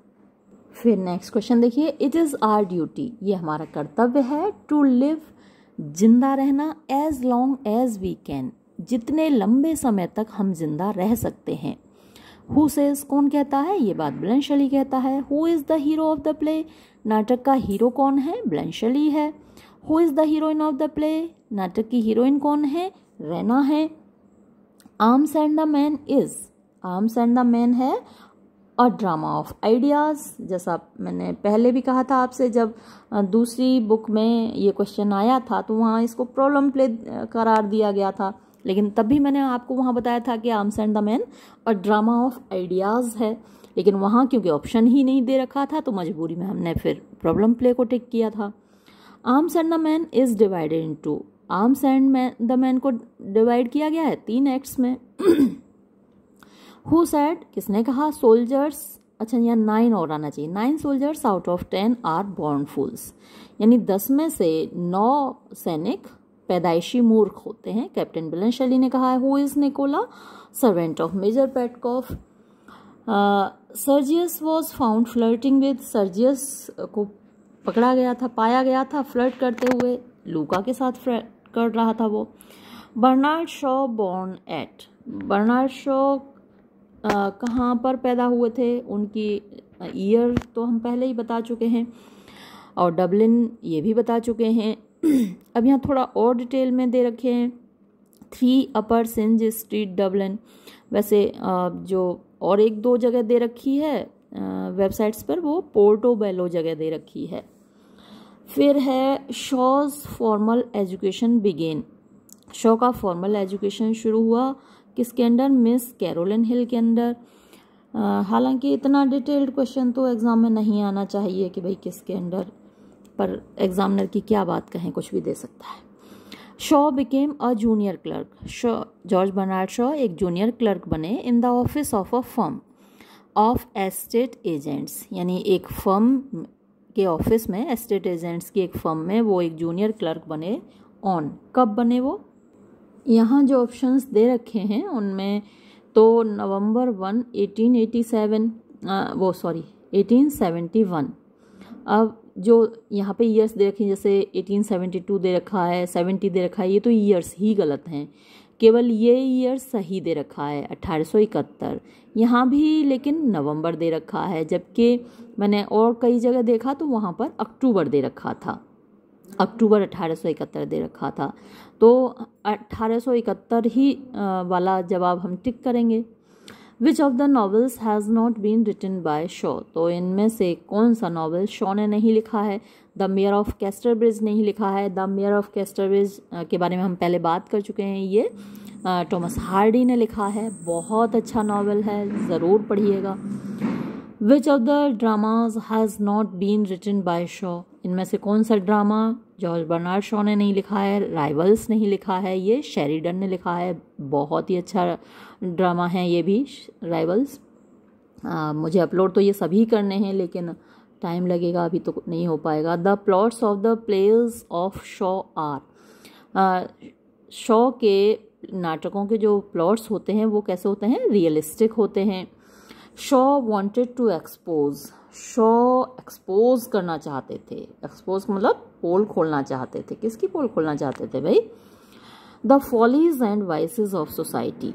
फिर नेक्स्ट क्वेश्चन देखिए इट इज़ आर ड्यूटी ये हमारा कर्तव्य है टू लिव जिंदा रहना as long as we can जितने लंबे समय तक हम जिंदा रह सकते हैं हु सेज कौन कहता है ये बात ब्लैंशली कहता है who is the hero of the play नाटक का हीरो कौन है ब्लैंशली है who is the heroine of the play नाटक की हीरोइन कौन है रैना है Arms and the Man is Arms and the Man है अ ड्रामा ऑफ आइडियाज़ जैसा मैंने पहले भी कहा था आपसे जब दूसरी बुक में ये क्वेश्चन आया था तो वहाँ इसको प्रॉब्लम प्ले करार दिया गया था लेकिन तब भी मैंने आपको वहाँ बताया था कि Arms and the Man a drama of ideas है लेकिन वहाँ क्योंकि ऑप्शन ही नहीं दे रखा था तो मजबूरी में हमने फिर प्रॉब्लम प्ले को टिक किया था Arms and the Man is divided to Arms and the Man को डिवाइड किया गया है तीन एक्ट्स में हु सैड किसने कहा सोल्जर्स अच्छा यहाँ नाइन और आना चाहिए nine soldiers out of ten are born fools यानी दस में से नौ सैनिक पैदाइशी मूर्ख होते हैं कैप्टन बिलन शैली ने कहा है who is Nicola servant of Major Petkoff Sergius was found flirting with Sergius को पकड़ा गया था पाया गया था फ्लर्ट करते हुए लूका के साथ फ्लर्ट कर रहा था वो Bernard Shaw born at Bernard Shaw कहाँ पर पैदा हुए थे उनकी ईयर तो हम पहले ही बता चुके हैं और डबलिन ये भी बता चुके हैं अब यहाँ थोड़ा और डिटेल में दे रखे हैं three Upper Synge Street Dublin वैसे जो और एक दो जगह दे रखी है वेबसाइट्स पर वो पोर्टो बेलो जगह दे रखी है फिर है Shaw's formal education began Shaw का फॉर्मल एजुकेशन शुरू हुआ किसके अंडर मिस कैरोलिन हिल के अंडर हालांकि इतना डिटेल्ड क्वेश्चन तो एग्ज़ाम में नहीं आना चाहिए कि भाई किसके अंडर पर एग्ज़ामिनर की क्या बात कहें कुछ भी दे सकता है Shaw became a junior clerk Shaw George Bernard Shaw एक जूनियर क्लर्क बने in the office of a firm of estate agents यानी एक फर्म के ऑफिस में एस्टेट एजेंट्स की एक फर्म में वो एक जूनियर क्लर्क बने ऑन कब बने वो यहाँ जो ऑप्शंस दे रखे हैं उनमें तो November one eighteen eighty seven वो सॉरी एटीन सेवेंटी वन अब जो यहाँ पे ईयर्स दे रखे हैं जैसे एटीन सेवेंटी टू दे रखा है सेवेंटी दे रखा है ये तो ईयर्स ही गलत हैं केवल ये ईयर सही दे रखा है इकहत्तर यहाँ भी लेकिन नवंबर दे रखा है जबकि मैंने और कई जगह देखा तो वहाँ पर अक्टूबर दे रखा था अक्टूबर इकहत्तर दे रखा था तो इकहत्तर ही वाला जवाब हम टिक करेंगे which of the novels has not been written by Shaw तो इनमें से कौन सा नावल शॉ ने नहीं लिखा है the Mayor of Casterbridge नहीं लिखा है the Mayor of Casterbridge के बारे में हम पहले बात कर चुके हैं ये टॉमस हार्डी ने लिखा है बहुत अच्छा नावल है ज़रूर पढ़िएगा which of the dramas has not been written by Shaw इनमें से कौन सा ड्रामा जॉर्ज बर्नार्ड शॉ ने नहीं लिखा है राइवल्स नहीं लिखा है ये शेरिडन ने लिखा है बहुत ही अच्छा ड्रामा है ये भी राइवल्स मुझे अपलोड तो ये सभी करने हैं लेकिन टाइम लगेगा अभी तो नहीं हो पाएगा the plots of the plays of Shaw are Shaw के नाटकों के जो प्लॉट्स होते हैं वो कैसे होते हैं रियलिस्टिक होते हैं Shaw wanted to expose Shaw expose करना चाहते थे एक्सपोज मतलब पोल खोलना चाहते थे किसकी पोल खोलना चाहते थे भाई the follies and vices of society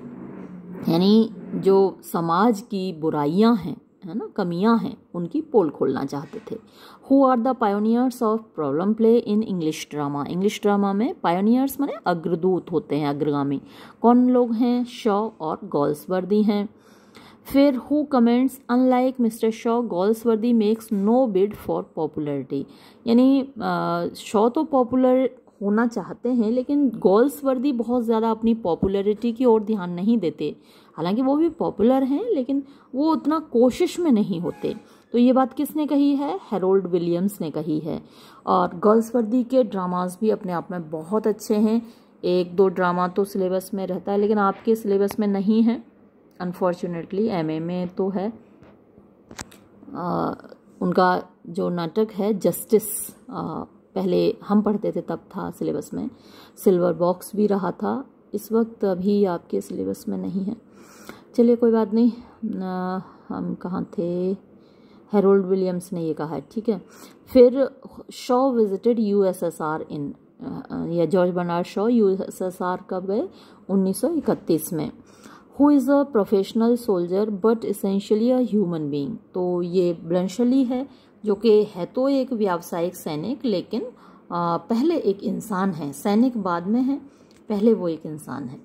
यानी जो समाज की बुराइयां हैं है ना कमियां हैं उनकी पोल खोलना चाहते थे who are the pioneers of problem play in English drama English drama में पायोनियर्स माने अग्रदूत होते हैं अग्रगामी कौन लोग हैं शॉ और गॉल्सवर्दी हैं फिर who comments unlike Mr Shaw Worthy makes no bid for popularity यानी शॉ तो पॉपुलर होना चाहते हैं लेकिन वर्दी बहुत ज़्यादा अपनी पॉपुलरिटी की ओर ध्यान नहीं देते हालांकि वो भी पॉपुलर हैं लेकिन वो उतना कोशिश में नहीं होते तो ये बात किसने कही है हेरोल्ड विलियम्स ने कही है और वर्दी के ड्रामास भी अपने आप में बहुत अच्छे हैं एक दो ड्रामा तो सिलेबस में रहता है लेकिन आपके सिलेबस में नहीं है अनफॉर्चुनेटली एम में तो है आ, उनका जो नाटक है जस्टिस आ, पहले हम पढ़ते थे तब था सिलेबस में सिल्वर बॉक्स भी रहा था इस वक्त अभी आपके सिलेबस में नहीं है चलिए कोई बात नहीं आ, हम कहाँ थे हेरोल्ड विलियम्स ने ये कहा है ठीक है फिर शॉ विजिटेड यूएसएसआर इन या जॉर्ज बर्नार्ड शॉ यूएसएसआर कब गए 1931 में who is a professional soldier but essentially a human being तो ये ब्रंशली है जो कि है तो एक व्यावसायिक सैनिक लेकिन आ, पहले एक इंसान है सैनिक बाद में है पहले वो एक इंसान है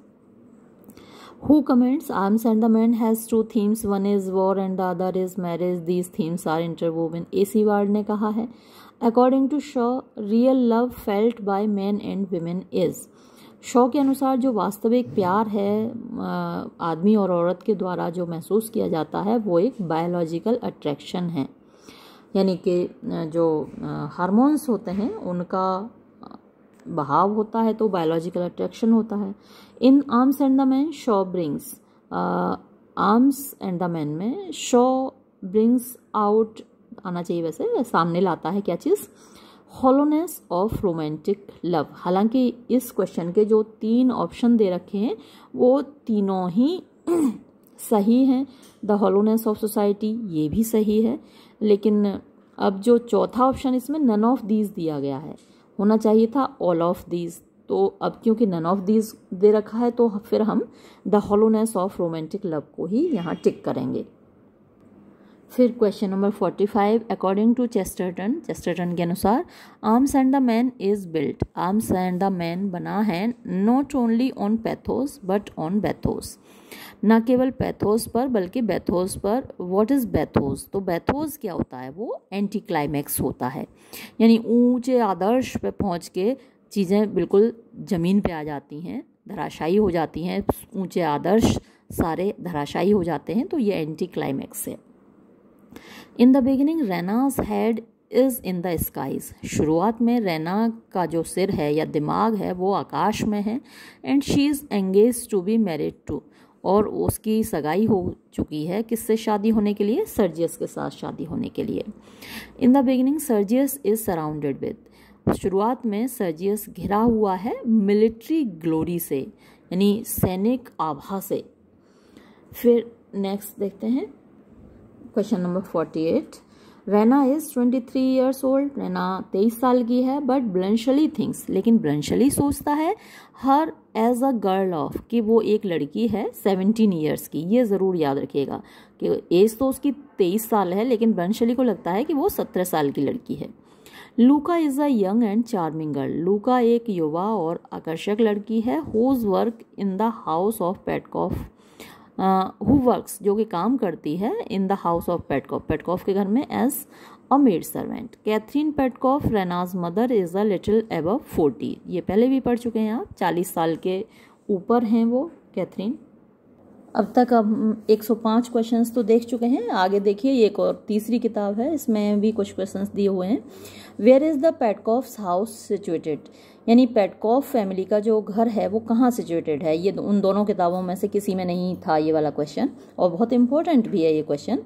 who comments Arms and the Man has two themes one is war and the other is marriage these themes are interwoven A C Ward ने कहा है according to Shaw real love felt by man and women is Shaw के अनुसार जो वास्तविक प्यार है आदमी और औरत के द्वारा जो महसूस किया जाता है वो एक बायोलॉजिकल अट्रैक्शन है यानी कि जो हार्मोन्स होते हैं उनका बहाव होता है तो बायोलॉजिकल अट्रैक्शन होता है in Arms and the Man Shaw brings Arms and the Man में शो ब्रिंग्स आउट आना चाहिए वैसे सामने लाता है क्या चीज़ हॉलोनेस ऑफ रोमांटिक लव हालांकि इस क्वेश्चन के जो तीन ऑप्शन दे रखे हैं वो तीनों ही सही हैं द हॉलोनेस ऑफ सोसाइटी ये भी सही है लेकिन अब जो चौथा ऑप्शन इसमें नन ऑफ दीज दिया गया है होना चाहिए था ऑल ऑफ दीज तो अब क्योंकि नन ऑफ दीज दे रखा है तो फिर हम the hollowness of romantic love को ही यहाँ टिक करेंगे फिर question number forty five according to Chesterton Chesterton के अनुसार Arms and the Man is built Arms and the Man बना है not only on pathos but on bathos ना केवल पैथोस पर बल्कि बैथोस पर व्हाट इज़ बैथोस तो बैथोस क्या होता है वो एंटी क्लाइमैक्स होता है यानी ऊंचे आदर्श पर पहुंच के चीज़ें बिल्कुल ज़मीन पे आ जाती हैं धराशायी हो जाती हैं ऊंचे आदर्श सारे धराशायी हो जाते हैं तो ये एंटी क्लाइमैक्स है in the beginning Raina's head is in the skies शुरुआत में रैना का जो सिर है या दिमाग है वो आकाश में है and she is engage to be married to और उसकी सगाई हो चुकी है किससे शादी होने के लिए सर्जियस के साथ शादी होने के लिए in the beginning Sergius is surrounded with शुरुआत में सर्जियस घिरा हुआ है मिलिट्री ग्लोरी से यानी सैनिक आभा से फिर नेक्स्ट देखते हैं question number forty eight Raina is twenty three years old Raina तेईस साल की है बट ब्लंशली थिंक्स लेकिन ब्लंशली सोचता है her age a girl of कि वो एक लड़की है सेवनटीन ईयर्स की ये ज़रूर याद रखिएगा कि एज तो उसकी तेईस साल है लेकिन ब्लंशली को लगता है कि वो सत्रह साल की लड़की है Louka is a young and charming girl Louka एक युवा और आकर्षक लड़की है whose work in the house of Petkoff who works जो कि काम करती है in the house of Petkoff Petkoff के घर में as a maid servant Catherine Petkoff Raina's mother is a little above forty ये पहले भी पढ़ चुके हैं आप चालीस साल के ऊपर हैं वो कैथरीन अब तक अब 105 क्वेश्चंस तो देख चुके हैं आगे देखिए ये एक और तीसरी किताब है इसमें भी कुछ क्वेश्चंस दिए हुए हैं where is the Petkoffs house situated यानी पैटकॉफ फैमिली का जो घर है वो कहाँ सिचुएटेड है ये उन दोनों किताबों में से किसी में नहीं था ये वाला क्वेश्चन और बहुत इंपॉर्टेंट भी है ये क्वेश्चन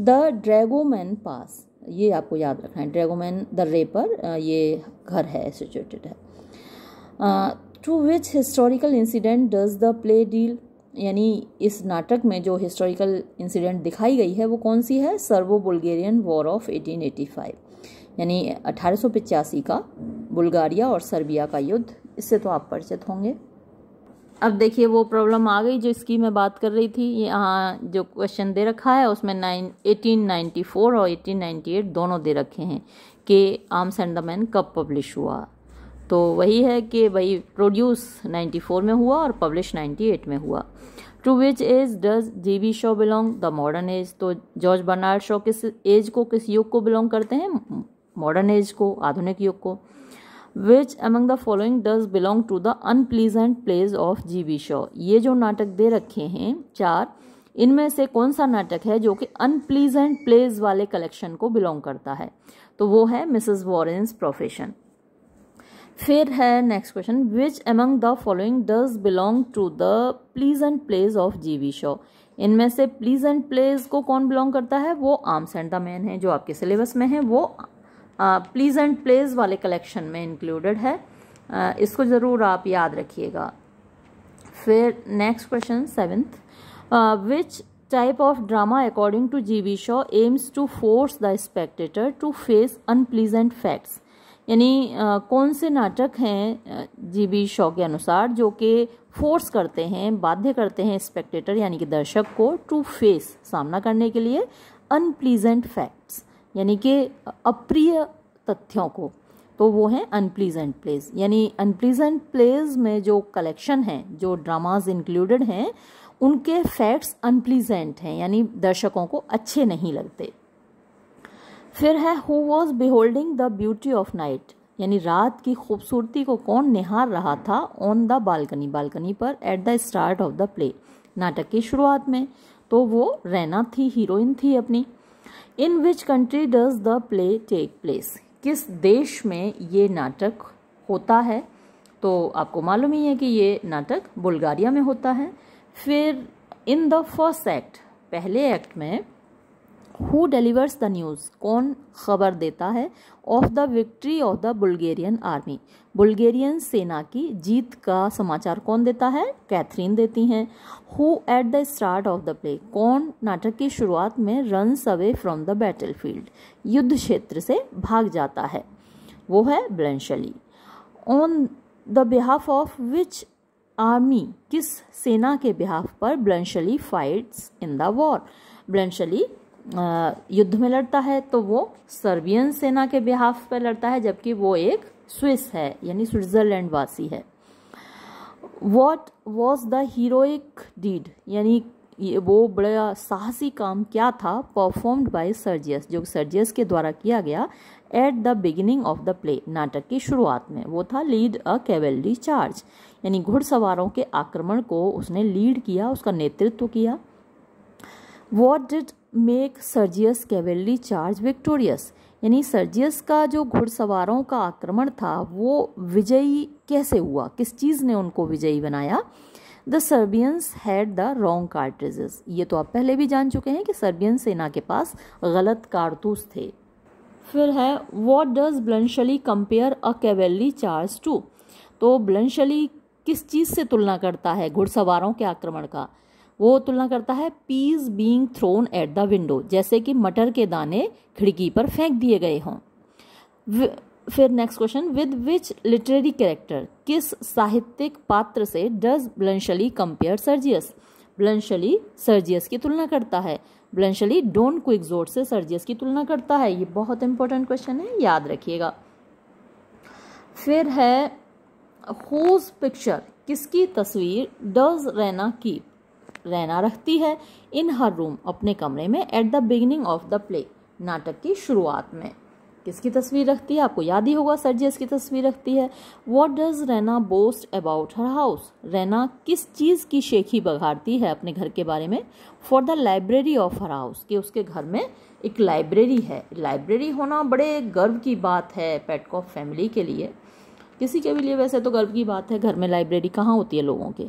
द ड्रैगोमैन पास ये आपको याद रखना है ड्रैगोमैन द रेपर ये घर है सिचुएटेड है to which historical incident does the play deal यानी इस नाटक में जो हिस्टोरिकल इंसिडेंट दिखाई गई है वो कौन सी है सर्वो बुल्गेरियन वॉर ऑफ 1885 यानी अठारह का बुल्गारिया और सर्बिया का युद्ध इससे तो आप परिचित होंगे अब देखिए वो प्रॉब्लम आ गई जिसकी मैं बात कर रही थी यहाँ जो क्वेश्चन दे रखा है उसमें नाइन एटीन नाइन्टी फोर और एटीन एट दोनों दे रखे हैं कि आर्म्स एंड द मैन कब पब्लिश हुआ तो वही है कि भाई प्रोड्यूस 94 में हुआ और पब्लिश 98 में हुआ to which age does G B Shaw belong the modern age तो जॉर्ज बर्नार्ड शो किस एज को किस युग को बिलोंग करते हैं मॉडर्न एज को आधुनिक युग को which among the following does belong to the unpleasant plays of G B Shaw ये जो नाटक दे रखे हैं चार इनमें से कौन सा नाटक है जो कि अनप्लीजेंट प्लेज वाले कलेक्शन को बिलोंग करता है तो वो है मिसेस वॉरेंस प्रोफेशन फिर है next question which among the following does belong to the pleasant plays of G B Shaw इनमें से प्लीज एंड प्लेज को कौन बिलोंग करता है वो आर्म्स एंड द मैन है जो आपके सिलेबस में है वो प्लीज एंड प्लेज वाले कलेक्शन में इंक्लूडेड है uh, इसको ज़रूर आप याद रखिएगा फिर next question seventh which type of drama according to G B Shaw aims to force the spectator to face unpleasant facts यानी कौन से नाटक हैं जी बी शॉ के अनुसार जो कि फोर्स करते हैं बाध्य करते हैं स्पेक्टेटर यानी कि दर्शक को टू फेस सामना करने के लिए अनप्लीजेंट फैक्ट्स यानी कि अप्रिय तथ्यों को तो वो हैं अनप्लीजेंट प्लेज यानी अनप्लीजेंट प्लेज में जो कलेक्शन है जो ड्रामाज इंक्लूडेड हैं उनके फैक्ट्स अनप्लीजेंट हैं यानी दर्शकों को अच्छे नहीं लगते फिर है who was beholding the beauty of night यानी रात की खूबसूरती को कौन निहार रहा था ऑन द बालकनी बालकनी पर at the start of the play नाटक की शुरुआत में तो वो रैना थी हीरोइन थी अपनी in which country does the play take place किस देश में ये नाटक होता है तो आपको मालूम ही है कि ये नाटक बुल्गारिया में होता है फिर इन द फर्स्ट एक्ट पहले एक्ट में हु डिलीवर्स द न्यूज़ कौन खबर देता है of the victory of the Bulgarian army Bulgarian सेना की जीत का समाचार कौन देता है कैथरीन देती हैं who at the start of the play कौन नाटक की शुरुआत में runs away from the battle field युद्ध क्षेत्र से भाग जाता है वो है Bluntschli on the behalf of which army किस सेना के बिहाफ पर Bluntschli fights in the war Bluntschli युद्ध में लड़ता है तो वो सर्बियन सेना के बिहाफ पर लड़ता है जबकि वो एक स्विस है यानी स्विट्ज़रलैंड वासी है what was the heroic deed यानी ये वो बड़ा साहसी काम क्या था परफॉर्म्ड बाय सर्जियस जो सर्जियस के द्वारा किया गया at the beginning of the play नाटक की शुरुआत में वो था लीड अ कैवेलरी चार्ज यानी घुड़सवारों के आक्रमण को उसने लीड किया उसका नेतृत्व किया what did make Sergius cavalry charge victorious यानी सर्जियस का जो घुड़सवारों का आक्रमण था वो विजयी कैसे हुआ किस चीज़ ने उनको विजयी बनाया the Serbians had the wrong cartridge ये तो आप पहले भी जान चुके हैं कि सर्बियन सेना के पास गलत कारतूस थे फिर है what does Bluntschli compare a cavalry charge to तो ब्लंशली किस चीज़ से तुलना करता है घुड़सवारों के आक्रमण का वो तुलना करता है peas being thrown at the window जैसे कि मटर के दाने खिड़की पर फेंक दिए गए हों फिर next question with which literary character किस साहित्यिक पात्र से does Bluntschli compare Sergius Bluntschli Sergius की तुलना करता है ब्लंशली डोन क्विकजोट से सर्जियस की तुलना करता है ये बहुत इंपॉर्टेंट क्वेश्चन है याद रखिएगा फिर है होज पिक्चर किसकी तस्वीर डज रैना की रैना रखती है इन हर रूम अपने कमरे में at the beginning of the play नाटक की शुरुआत में किसकी तस्वीर रखती है आपको याद ही होगा सर जी इसकी तस्वीर रखती है what does Raina boast about her house Raina किस चीज़ की शेखी बघाड़ती है अपने घर के बारे में for the library of her house कि उसके घर में एक लाइब्रेरी है लाइब्रेरी होना बड़े गर्व की बात है पेटकॉफ फैमिली के लिए किसी के भी लिए वैसे तो गर्व की बात है घर में लाइब्रेरी कहाँ होती है लोगों के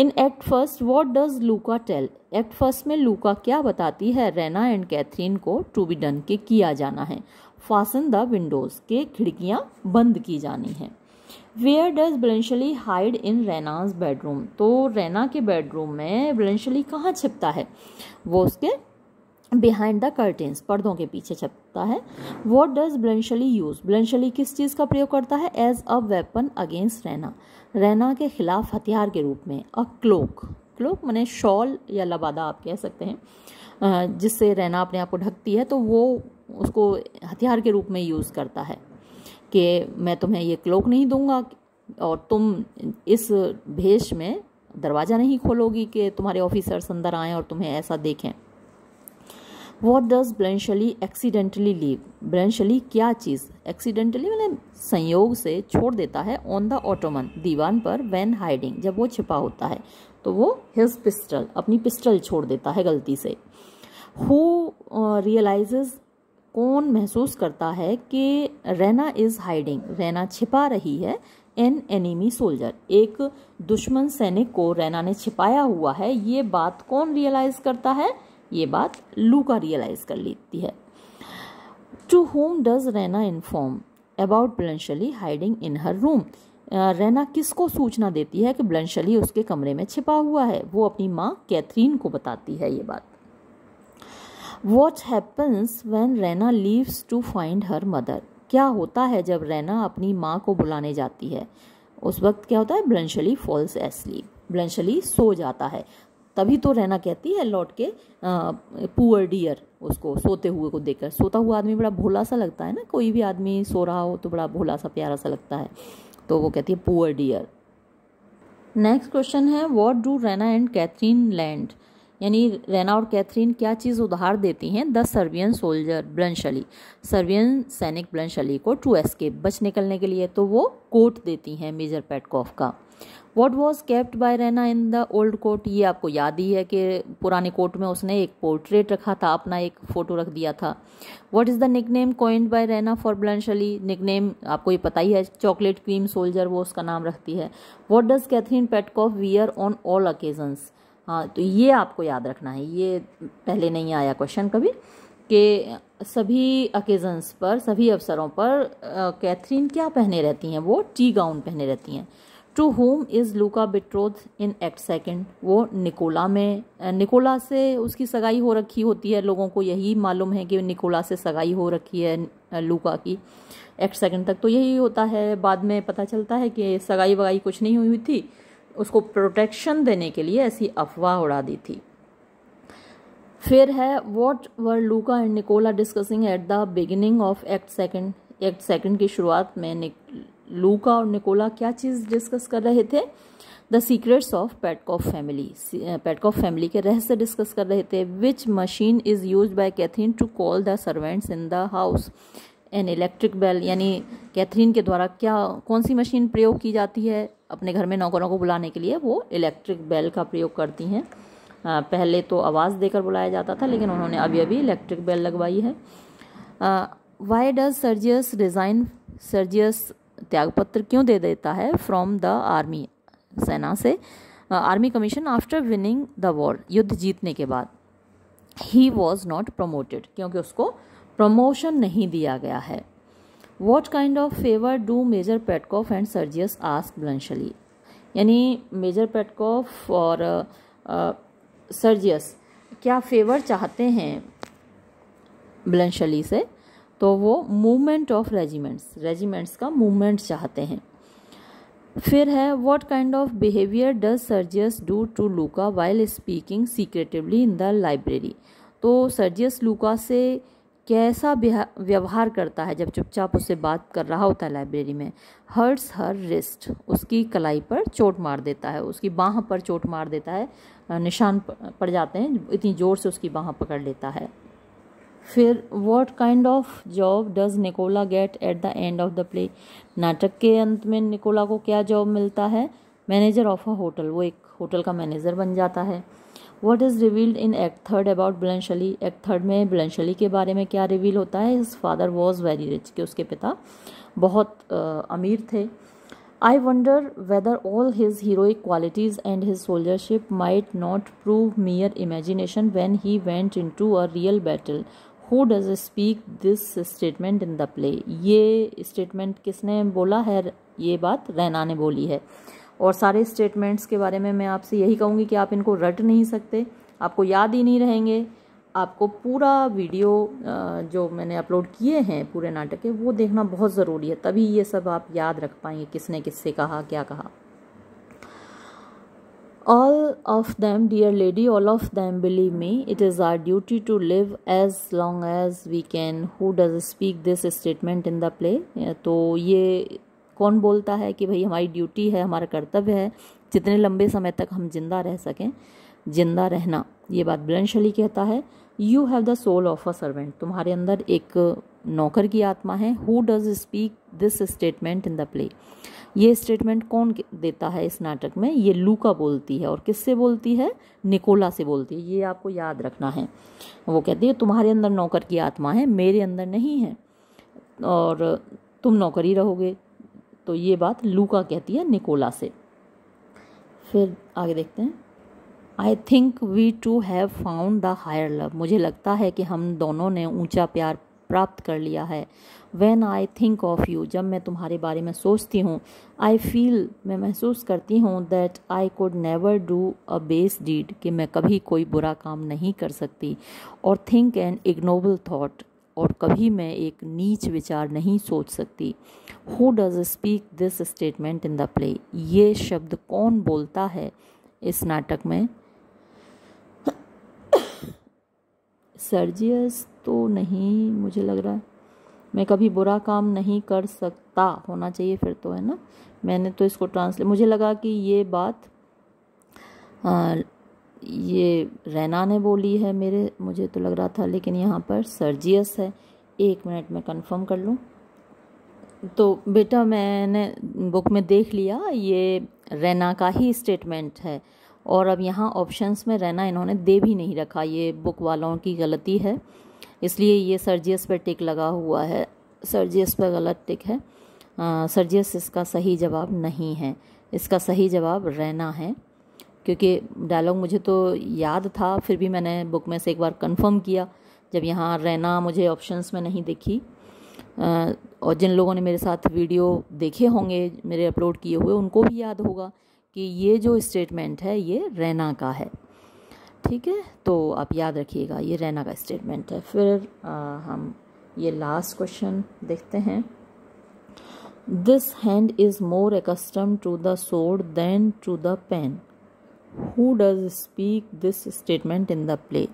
in act first what does Louka tell act first में लूका क्या बताती है रैना एंड कैथरीन को टू बी डन के किया जाना है फासन द विंडोज़ के खिड़कियाँ बंद की जानी हैं where does Bluntschli hide in Raina's bedroom तो रैना के बेडरूम में ब्रेंशली कहाँ छिपता है वो उसके बिहाइंड द कर्टेंस पर्दों के पीछे छपता है what does Bluntschli use Bluntschli किस चीज़ का प्रयोग करता है as a weapon against Raina Raina के खिलाफ हथियार के रूप में अ क्लोक क्लोक मैंने शॉल या लबादा आप कह सकते हैं जिससे रैना अपने आप को ढकती है तो वो उसको हथियार के रूप में यूज़ करता है कि मैं तुम्हें ये क्लोक नहीं दूंगा और तुम इस भेष में दरवाज़ा नहीं खोलोगी कि तुम्हारे ऑफिसर्स अंदर आएँ और तुम्हें ऐसा देखें what does Bluntschli accidentally leave Bluntschli क्या चीज़ एक्सीडेंटली मैंने संयोग से छोड़ देता है ऑन द ऑटोमन दीवान पर वैन हाइडिंग जब वो छिपा होता है तो वो हिज पिस्टल अपनी पिस्टल छोड़ देता है गलती से हु रियलाइज uh, कौन महसूस करता है कि रैना इज़ हाइडिंग रैना छिपा रही है एन एनिमी सोल्जर एक दुश्मन सैनिक को रैना ने छिपाया हुआ है ये बात कौन रियलाइज़ करता है ये बात लूका रियलाइज़ कर लेती है to whom does Raina inform about Bluntschli hiding in her room Raina किसको सूचना देती है कि ब्लंशली उसके कमरे में छिपा हुआ है वो अपनी माँ कैथरीन को बताती है ये बात what happens when Raina leaves to find her mother क्या होता है जब रैना अपनी माँ को बुलाने जाती है उस वक्त क्या होता है ब्लंशली फॉल्स एसली ब्लंशली सो जाता है तभी तो रहना कहती है लौट के पुअर डियर उसको सोते हुए को देखकर सोता हुआ आदमी बड़ा भोला सा लगता है ना कोई भी आदमी सो रहा हो तो बड़ा भोला सा प्यारा सा लगता है तो वो कहती है पुअर डियर नेक्स्ट क्वेश्चन है what do Raina and Catherine land यानी रैना और कैथरीन क्या चीज़ उधार देती हैं द सर्वियन सोल्जर ब्लंश सर्वियन सैनिक ब्लंश अली को टू एस्केप बच निकलने के लिए तो वो कोट देती हैं मेजर पैटकॉफ का what was kept by Raina in the old coat ये आपको याद ही है कि पुराने कोर्ट में उसने एक पोर्ट्रेट रखा था अपना एक फ़ोटो रख दिया था what is the nickname coined by Raina for Bluntschli nickname आपको ये पता ही है चॉकलेट क्रीम सोल्जर वो उसका नाम रखती है what does Catherine Petkoff wear on all occasions हाँ तो ये आपको याद रखना है ये पहले नहीं आया क्वेश्चन कभी कि सभी अकेजन्स पर सभी अवसरों पर कैथरीन क्या पहने रहती हैं वो टी गाउन पहने रहती हैं to whom is Louka betroth in act second वो निकोला में निकोला से उसकी सगाई हो रखी होती है लोगों को यही मालूम है कि निकोला से सगाई हो रखी है लूका की एक्ट सेकेंड तक तो यही होता है बाद में पता चलता है कि सगाई वगाई कुछ नहीं हुई थी उसको प्रोटेक्शन देने के लिए ऐसी अफवाह उड़ा दी थी फिर है what were Louka and Nicola discussing at the beginning of act second act second की शुरुआत में लूका और निकोला क्या चीज़ डिस्कस कर रहे थे the secrets of Petkoff family Petkoff family के रहस्य डिस्कस कर रहे थे which machine is use by Catherine to call the servants in the house an electric bell यानी कैथरीन के द्वारा क्या कौन सी मशीन प्रयोग की जाती है अपने घर में नौकरों को बुलाने के लिए वो इलेक्ट्रिक बेल का प्रयोग करती हैं पहले तो आवाज़ देकर बुलाया जाता था लेकिन उन्होंने अभी अभी इलेक्ट्रिक बेल लगवाई है why does Sergius resign Sergius त्यागपत्र क्यों दे देता है फ्रॉम द आर्मी सेना से army commission after winning the war युद्ध जीतने के बाद ही वॉज नॉट प्रमोटेड क्योंकि उसको प्रमोशन नहीं दिया गया है what kind of favour do Major Petkoff and Sergius ask Bluntschli यानी मेजर पेटकॉफ और सर्जियस uh, क्या फेवर चाहते हैं ब्लशली से तो वो मूवमेंट ऑफ रेजिमेंट्स रेजिमेंट्स का मूवमेंट चाहते हैं फिर है what kind of behaviour does Sergius do to Louka while speaking secretively in the library तो सर्जियस लूका से कैसा व्यवहार करता है जब चुपचाप उससे बात कर रहा होता है लाइब्रेरी में हर्ट्स हर रिस्ट उसकी कलाई पर चोट मार देता है उसकी बाँह पर चोट मार देता है निशान पड़ जाते हैं इतनी ज़ोर से उसकी बाँह पकड़ लेता है फिर what kind of job does Nicola get at the end of the play नाटक के अंत में निकोला को क्या जॉब मिलता है मैनेजर ऑफ अ होटल वो एक होटल का मैनेजर बन जाता है what is revealed in act third about Bluntschli act third में बुलंदशली के बारे में क्या रिवील होता है his father was very rich कि उसके पिता बहुत आ, अमीर थे I wonder whether all his heroic qualities and his soldiership might not prove mere imagination when he went into a real battle who does speak this statement in the play ये statement किसने बोला है ये बात रैना ने बोली है और सारे स्टेटमेंट्स के बारे में मैं आपसे यही कहूँगी कि आप इनको रट नहीं सकते आपको याद ही नहीं रहेंगे आपको पूरा वीडियो जो मैंने अपलोड किए हैं पूरे नाटक के वो देखना बहुत ज़रूरी है तभी ये सब आप याद रख पाएंगे किसने किससे कहा क्या कहा All of them, dear lady, all of them, believe me, it is our duty to live as long as we can. Who does speak this statement in the play? तो ये कौन बोलता है कि भाई हमारी ड्यूटी है हमारा कर्तव्य है जितने लंबे समय तक हम जिंदा रह सकें जिंदा रहना ये बात बुलंद अली कहता है you have the soul of a servant तुम्हारे अंदर एक नौकर की आत्मा है who does speak this statement in the play ये स्टेटमेंट कौन देता है इस नाटक में ये लूका बोलती है और किससे बोलती है निकोला से बोलती है ये आपको याद रखना है वो कहती है तुम्हारे अंदर नौकर की आत्मा है मेरे अंदर नहीं है और तुम नौकर ही रहोगे तो ये बात लूका कहती है निकोला से फिर आगे देखते हैं I think we two have found the higher love मुझे लगता है कि हम दोनों ने ऊंचा प्यार प्राप्त कर लिया है when I think of you जब मैं तुम्हारे बारे में सोचती हूँ आई फील मैं महसूस करती हूँ that I could never do a base deed कि मैं कभी कोई बुरा काम नहीं कर सकती और थिंक एन इग्नोबल थाट और कभी मैं एक नीच विचार नहीं सोच सकती who does speak this statement in the play ये शब्द कौन बोलता है इस नाटक में सर्जियस तो नहीं मुझे लग रहा है मैं कभी बुरा काम नहीं कर सकता होना चाहिए फिर तो है ना मैंने तो इसको ट्रांसलेट मुझे लगा कि ये बात आ, ये रैना ने बोली है मेरे मुझे तो लग रहा था लेकिन यहाँ पर सर्जियस है एक मिनट में कंफर्म कर लूँ तो बेटा मैंने बुक में देख लिया ये रैना का ही स्टेटमेंट है और अब यहाँ ऑप्शंस में रैना इन्होंने दे भी नहीं रखा ये बुक वालों की गलती है इसलिए ये सर्जियस पर टिक लगा हुआ है सर्जियस पर गलत टिक है सर्जियस इसका सही जवाब नहीं है इसका सही जवाब रहना है क्योंकि डायलॉग मुझे तो याद था फिर भी मैंने बुक में से एक बार कंफर्म किया जब यहाँ रहना मुझे ऑप्शंस में नहीं देखी और जिन लोगों ने मेरे साथ वीडियो देखे होंगे मेरे अपलोड किए हुए उनको भी याद होगा कि ये जो स्टेटमेंट है ये रैना का है ठीक है तो आप याद रखिएगा ये रैना का स्टेटमेंट है फिर आ, हम ये लास्ट क्वेश्चन देखते हैं this hand is more accustomed to the sword than to the pen who does speak this statement in the play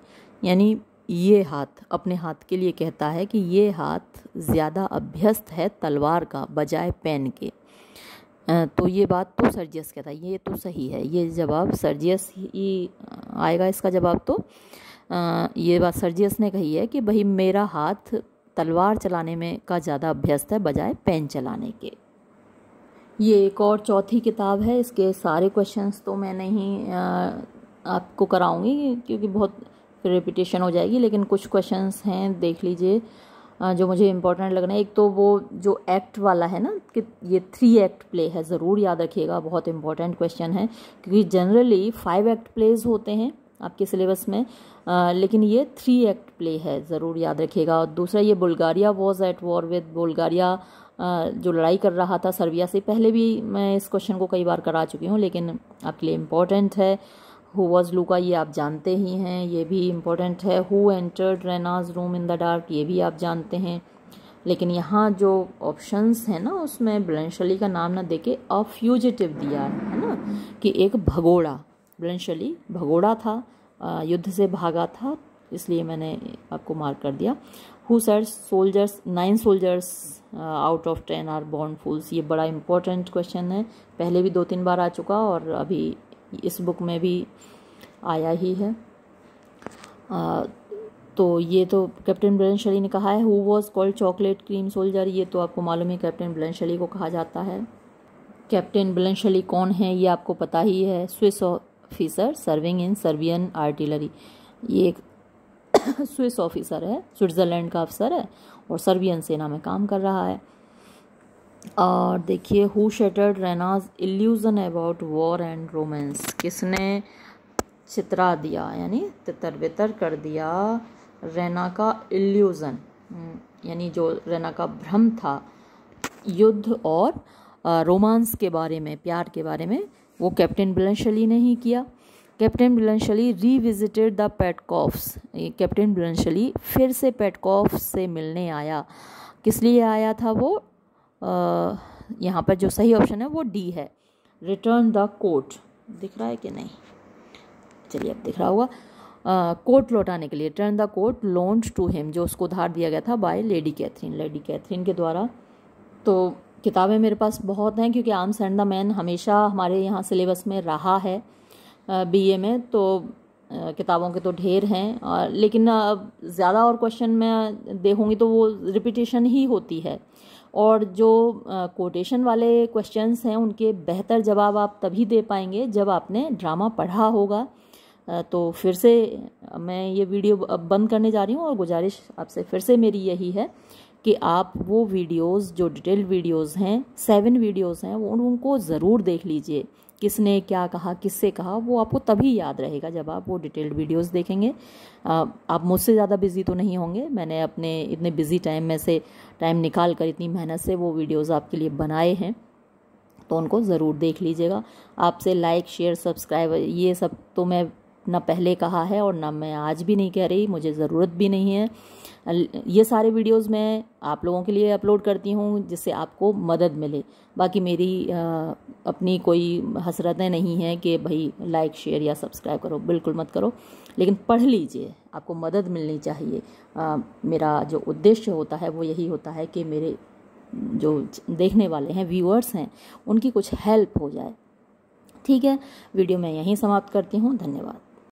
यानी ये हाथ अपने हाथ के लिए कहता है कि ये हाथ ज़्यादा अभ्यस्त है तलवार का बजाय पेन के तो ये बात तो सर्जियस कहता है ये तो सही है ये जवाब सर्जियस ही आएगा इसका जवाब तो ये बात सर्जियस ने कही है कि भाई मेरा हाथ तलवार चलाने में का ज़्यादा अभ्यस्त है बजाय पेन चलाने के ये एक और चौथी किताब है इसके सारे क्वेश्चंस तो मैं नहीं आपको कराऊंगी क्योंकि बहुत रिपीटेशन हो जाएगी लेकिन कुछ क्वेश्चंस हैं देख लीजिए जो मुझे इम्पोर्टेंट लग रहे हैं एक तो वो जो एक्ट वाला है ना कि ये थ्री एक्ट प्ले है ज़रूर याद रखिएगा बहुत इम्पॉर्टेंट क्वेश्चन है क्योंकि जनरली फाइव एक्ट प्लेज होते हैं आपके सिलेबस में आ, लेकिन ये थ्री एक्ट प्ले है ज़रूर याद रखिएगा और दूसरा ये Bulgaria was at war with Bulgaria जो लड़ाई कर रहा था सर्बिया से पहले भी मैं इस क्वेश्चन को कई बार करा चुकी हूँ लेकिन आपके लिए इम्पोर्टेंट है हु वॉज लूका ये आप जानते ही हैं ये भी इम्पोर्टेंट है who entered Raina's room in the dark ये भी आप जानते हैं लेकिन यहाँ जो ऑप्शंस हैं ना उसमें ब्लनशली का नाम ना देके अ फ्यूजिटिव दिया है ना कि एक भगोड़ा ब्लनशली भगोड़ा था युद्ध से भागा था इसलिए मैंने आपको मार्क कर दिया हु सर्स soldiers nine soldiers out of ten are born fools ये बड़ा इंपॉर्टेंट क्वेश्चन है पहले भी दो तीन बार आ चुका और अभी इस बुक में भी आया ही है आ, तो ये तो कैप्टन ब्लैन शली ने कहा है who was called chocolate cream soldier ये तो आपको मालूम है कैप्टन ब्लैन शली को कहा जाता है कैप्टन ब्लैन शली कौन है ये आपको पता ही है Swiss officer serving in Serbian artillery ये एक स्विस ऑफिसर है स्विट्ज़रलैंड का अफसर है और सर्बियन सेना में काम कर रहा है और देखिए who shattered Raina's illusion about war and romance किसने चित्रा दिया यानी तितर बितर कर दिया रैना का इल्यूज़न हम्म, यानी जो रैना का भ्रम था युद्ध और रोमांस के बारे में प्यार के बारे में वो कैप्टन बिलनशली ने ही किया captain revisited the Petkoffs captain Bluntschli फिर से पेटकॉफ से मिलने आया किस लिए आया था वो यहाँ पर जो सही ऑप्शन है वो डी है रिटर्न द कोट दिख रहा है कि नहीं चलिए अब दिख रहा होगा कोट लौटाने के लिए return the coat loaned to him जो उसको उधार दिया गया था by Lady Catherine Lady Catherine के द्वारा तो किताबें मेरे पास बहुत हैं क्योंकि आम सेंड द मैन हमेशा हमारे यहाँ सिलेबस में रहा है बीए में तो किताबों के तो ढेर हैं लेकिन ज़्यादा और क्वेश्चन मैं देखूँगी तो वो रिपीटेशन ही होती है और जो कोटेशन वाले क्वेश्चंस हैं उनके बेहतर जवाब आप तभी दे पाएंगे जब आपने ड्रामा पढ़ा होगा तो फिर से मैं ये वीडियो बंद करने जा रही हूँ और गुजारिश आपसे फिर से मेरी यही है कि आप वो वीडियोस जो डिटेल वीडियोस हैं सेवन वीडियोस हैं वो उनको ज़रूर देख लीजिए किसने क्या कहा किससे कहा वो आपको तभी याद रहेगा जब आप वो डिटेल्ड वीडियोस देखेंगे आप मुझसे ज़्यादा बिज़ी तो नहीं होंगे मैंने अपने इतने बिज़ी टाइम में से टाइम निकाल कर इतनी मेहनत से वो वीडियोज़ आपके लिए बनाए हैं तो उनको ज़रूर देख लीजिएगा आपसे लाइक शेयर सब्सक्राइब ये सब तो मैं ना पहले कहा है और ना मैं आज भी नहीं कह रही मुझे ज़रूरत भी नहीं है ये सारे वीडियोस मैं आप लोगों के लिए अपलोड करती हूँ जिससे आपको मदद मिले बाकी मेरी अपनी कोई हसरतें नहीं हैं कि भाई लाइक शेयर या सब्सक्राइब करो बिल्कुल मत करो लेकिन पढ़ लीजिए आपको मदद मिलनी चाहिए मेरा जो उद्देश्य होता है वो यही होता है कि मेरे जो देखने वाले हैं व्यूअर्स हैं उनकी कुछ हेल्प हो जाए ठीक है वीडियो मैं यहीं समाप्त करती हूँ धन्यवाद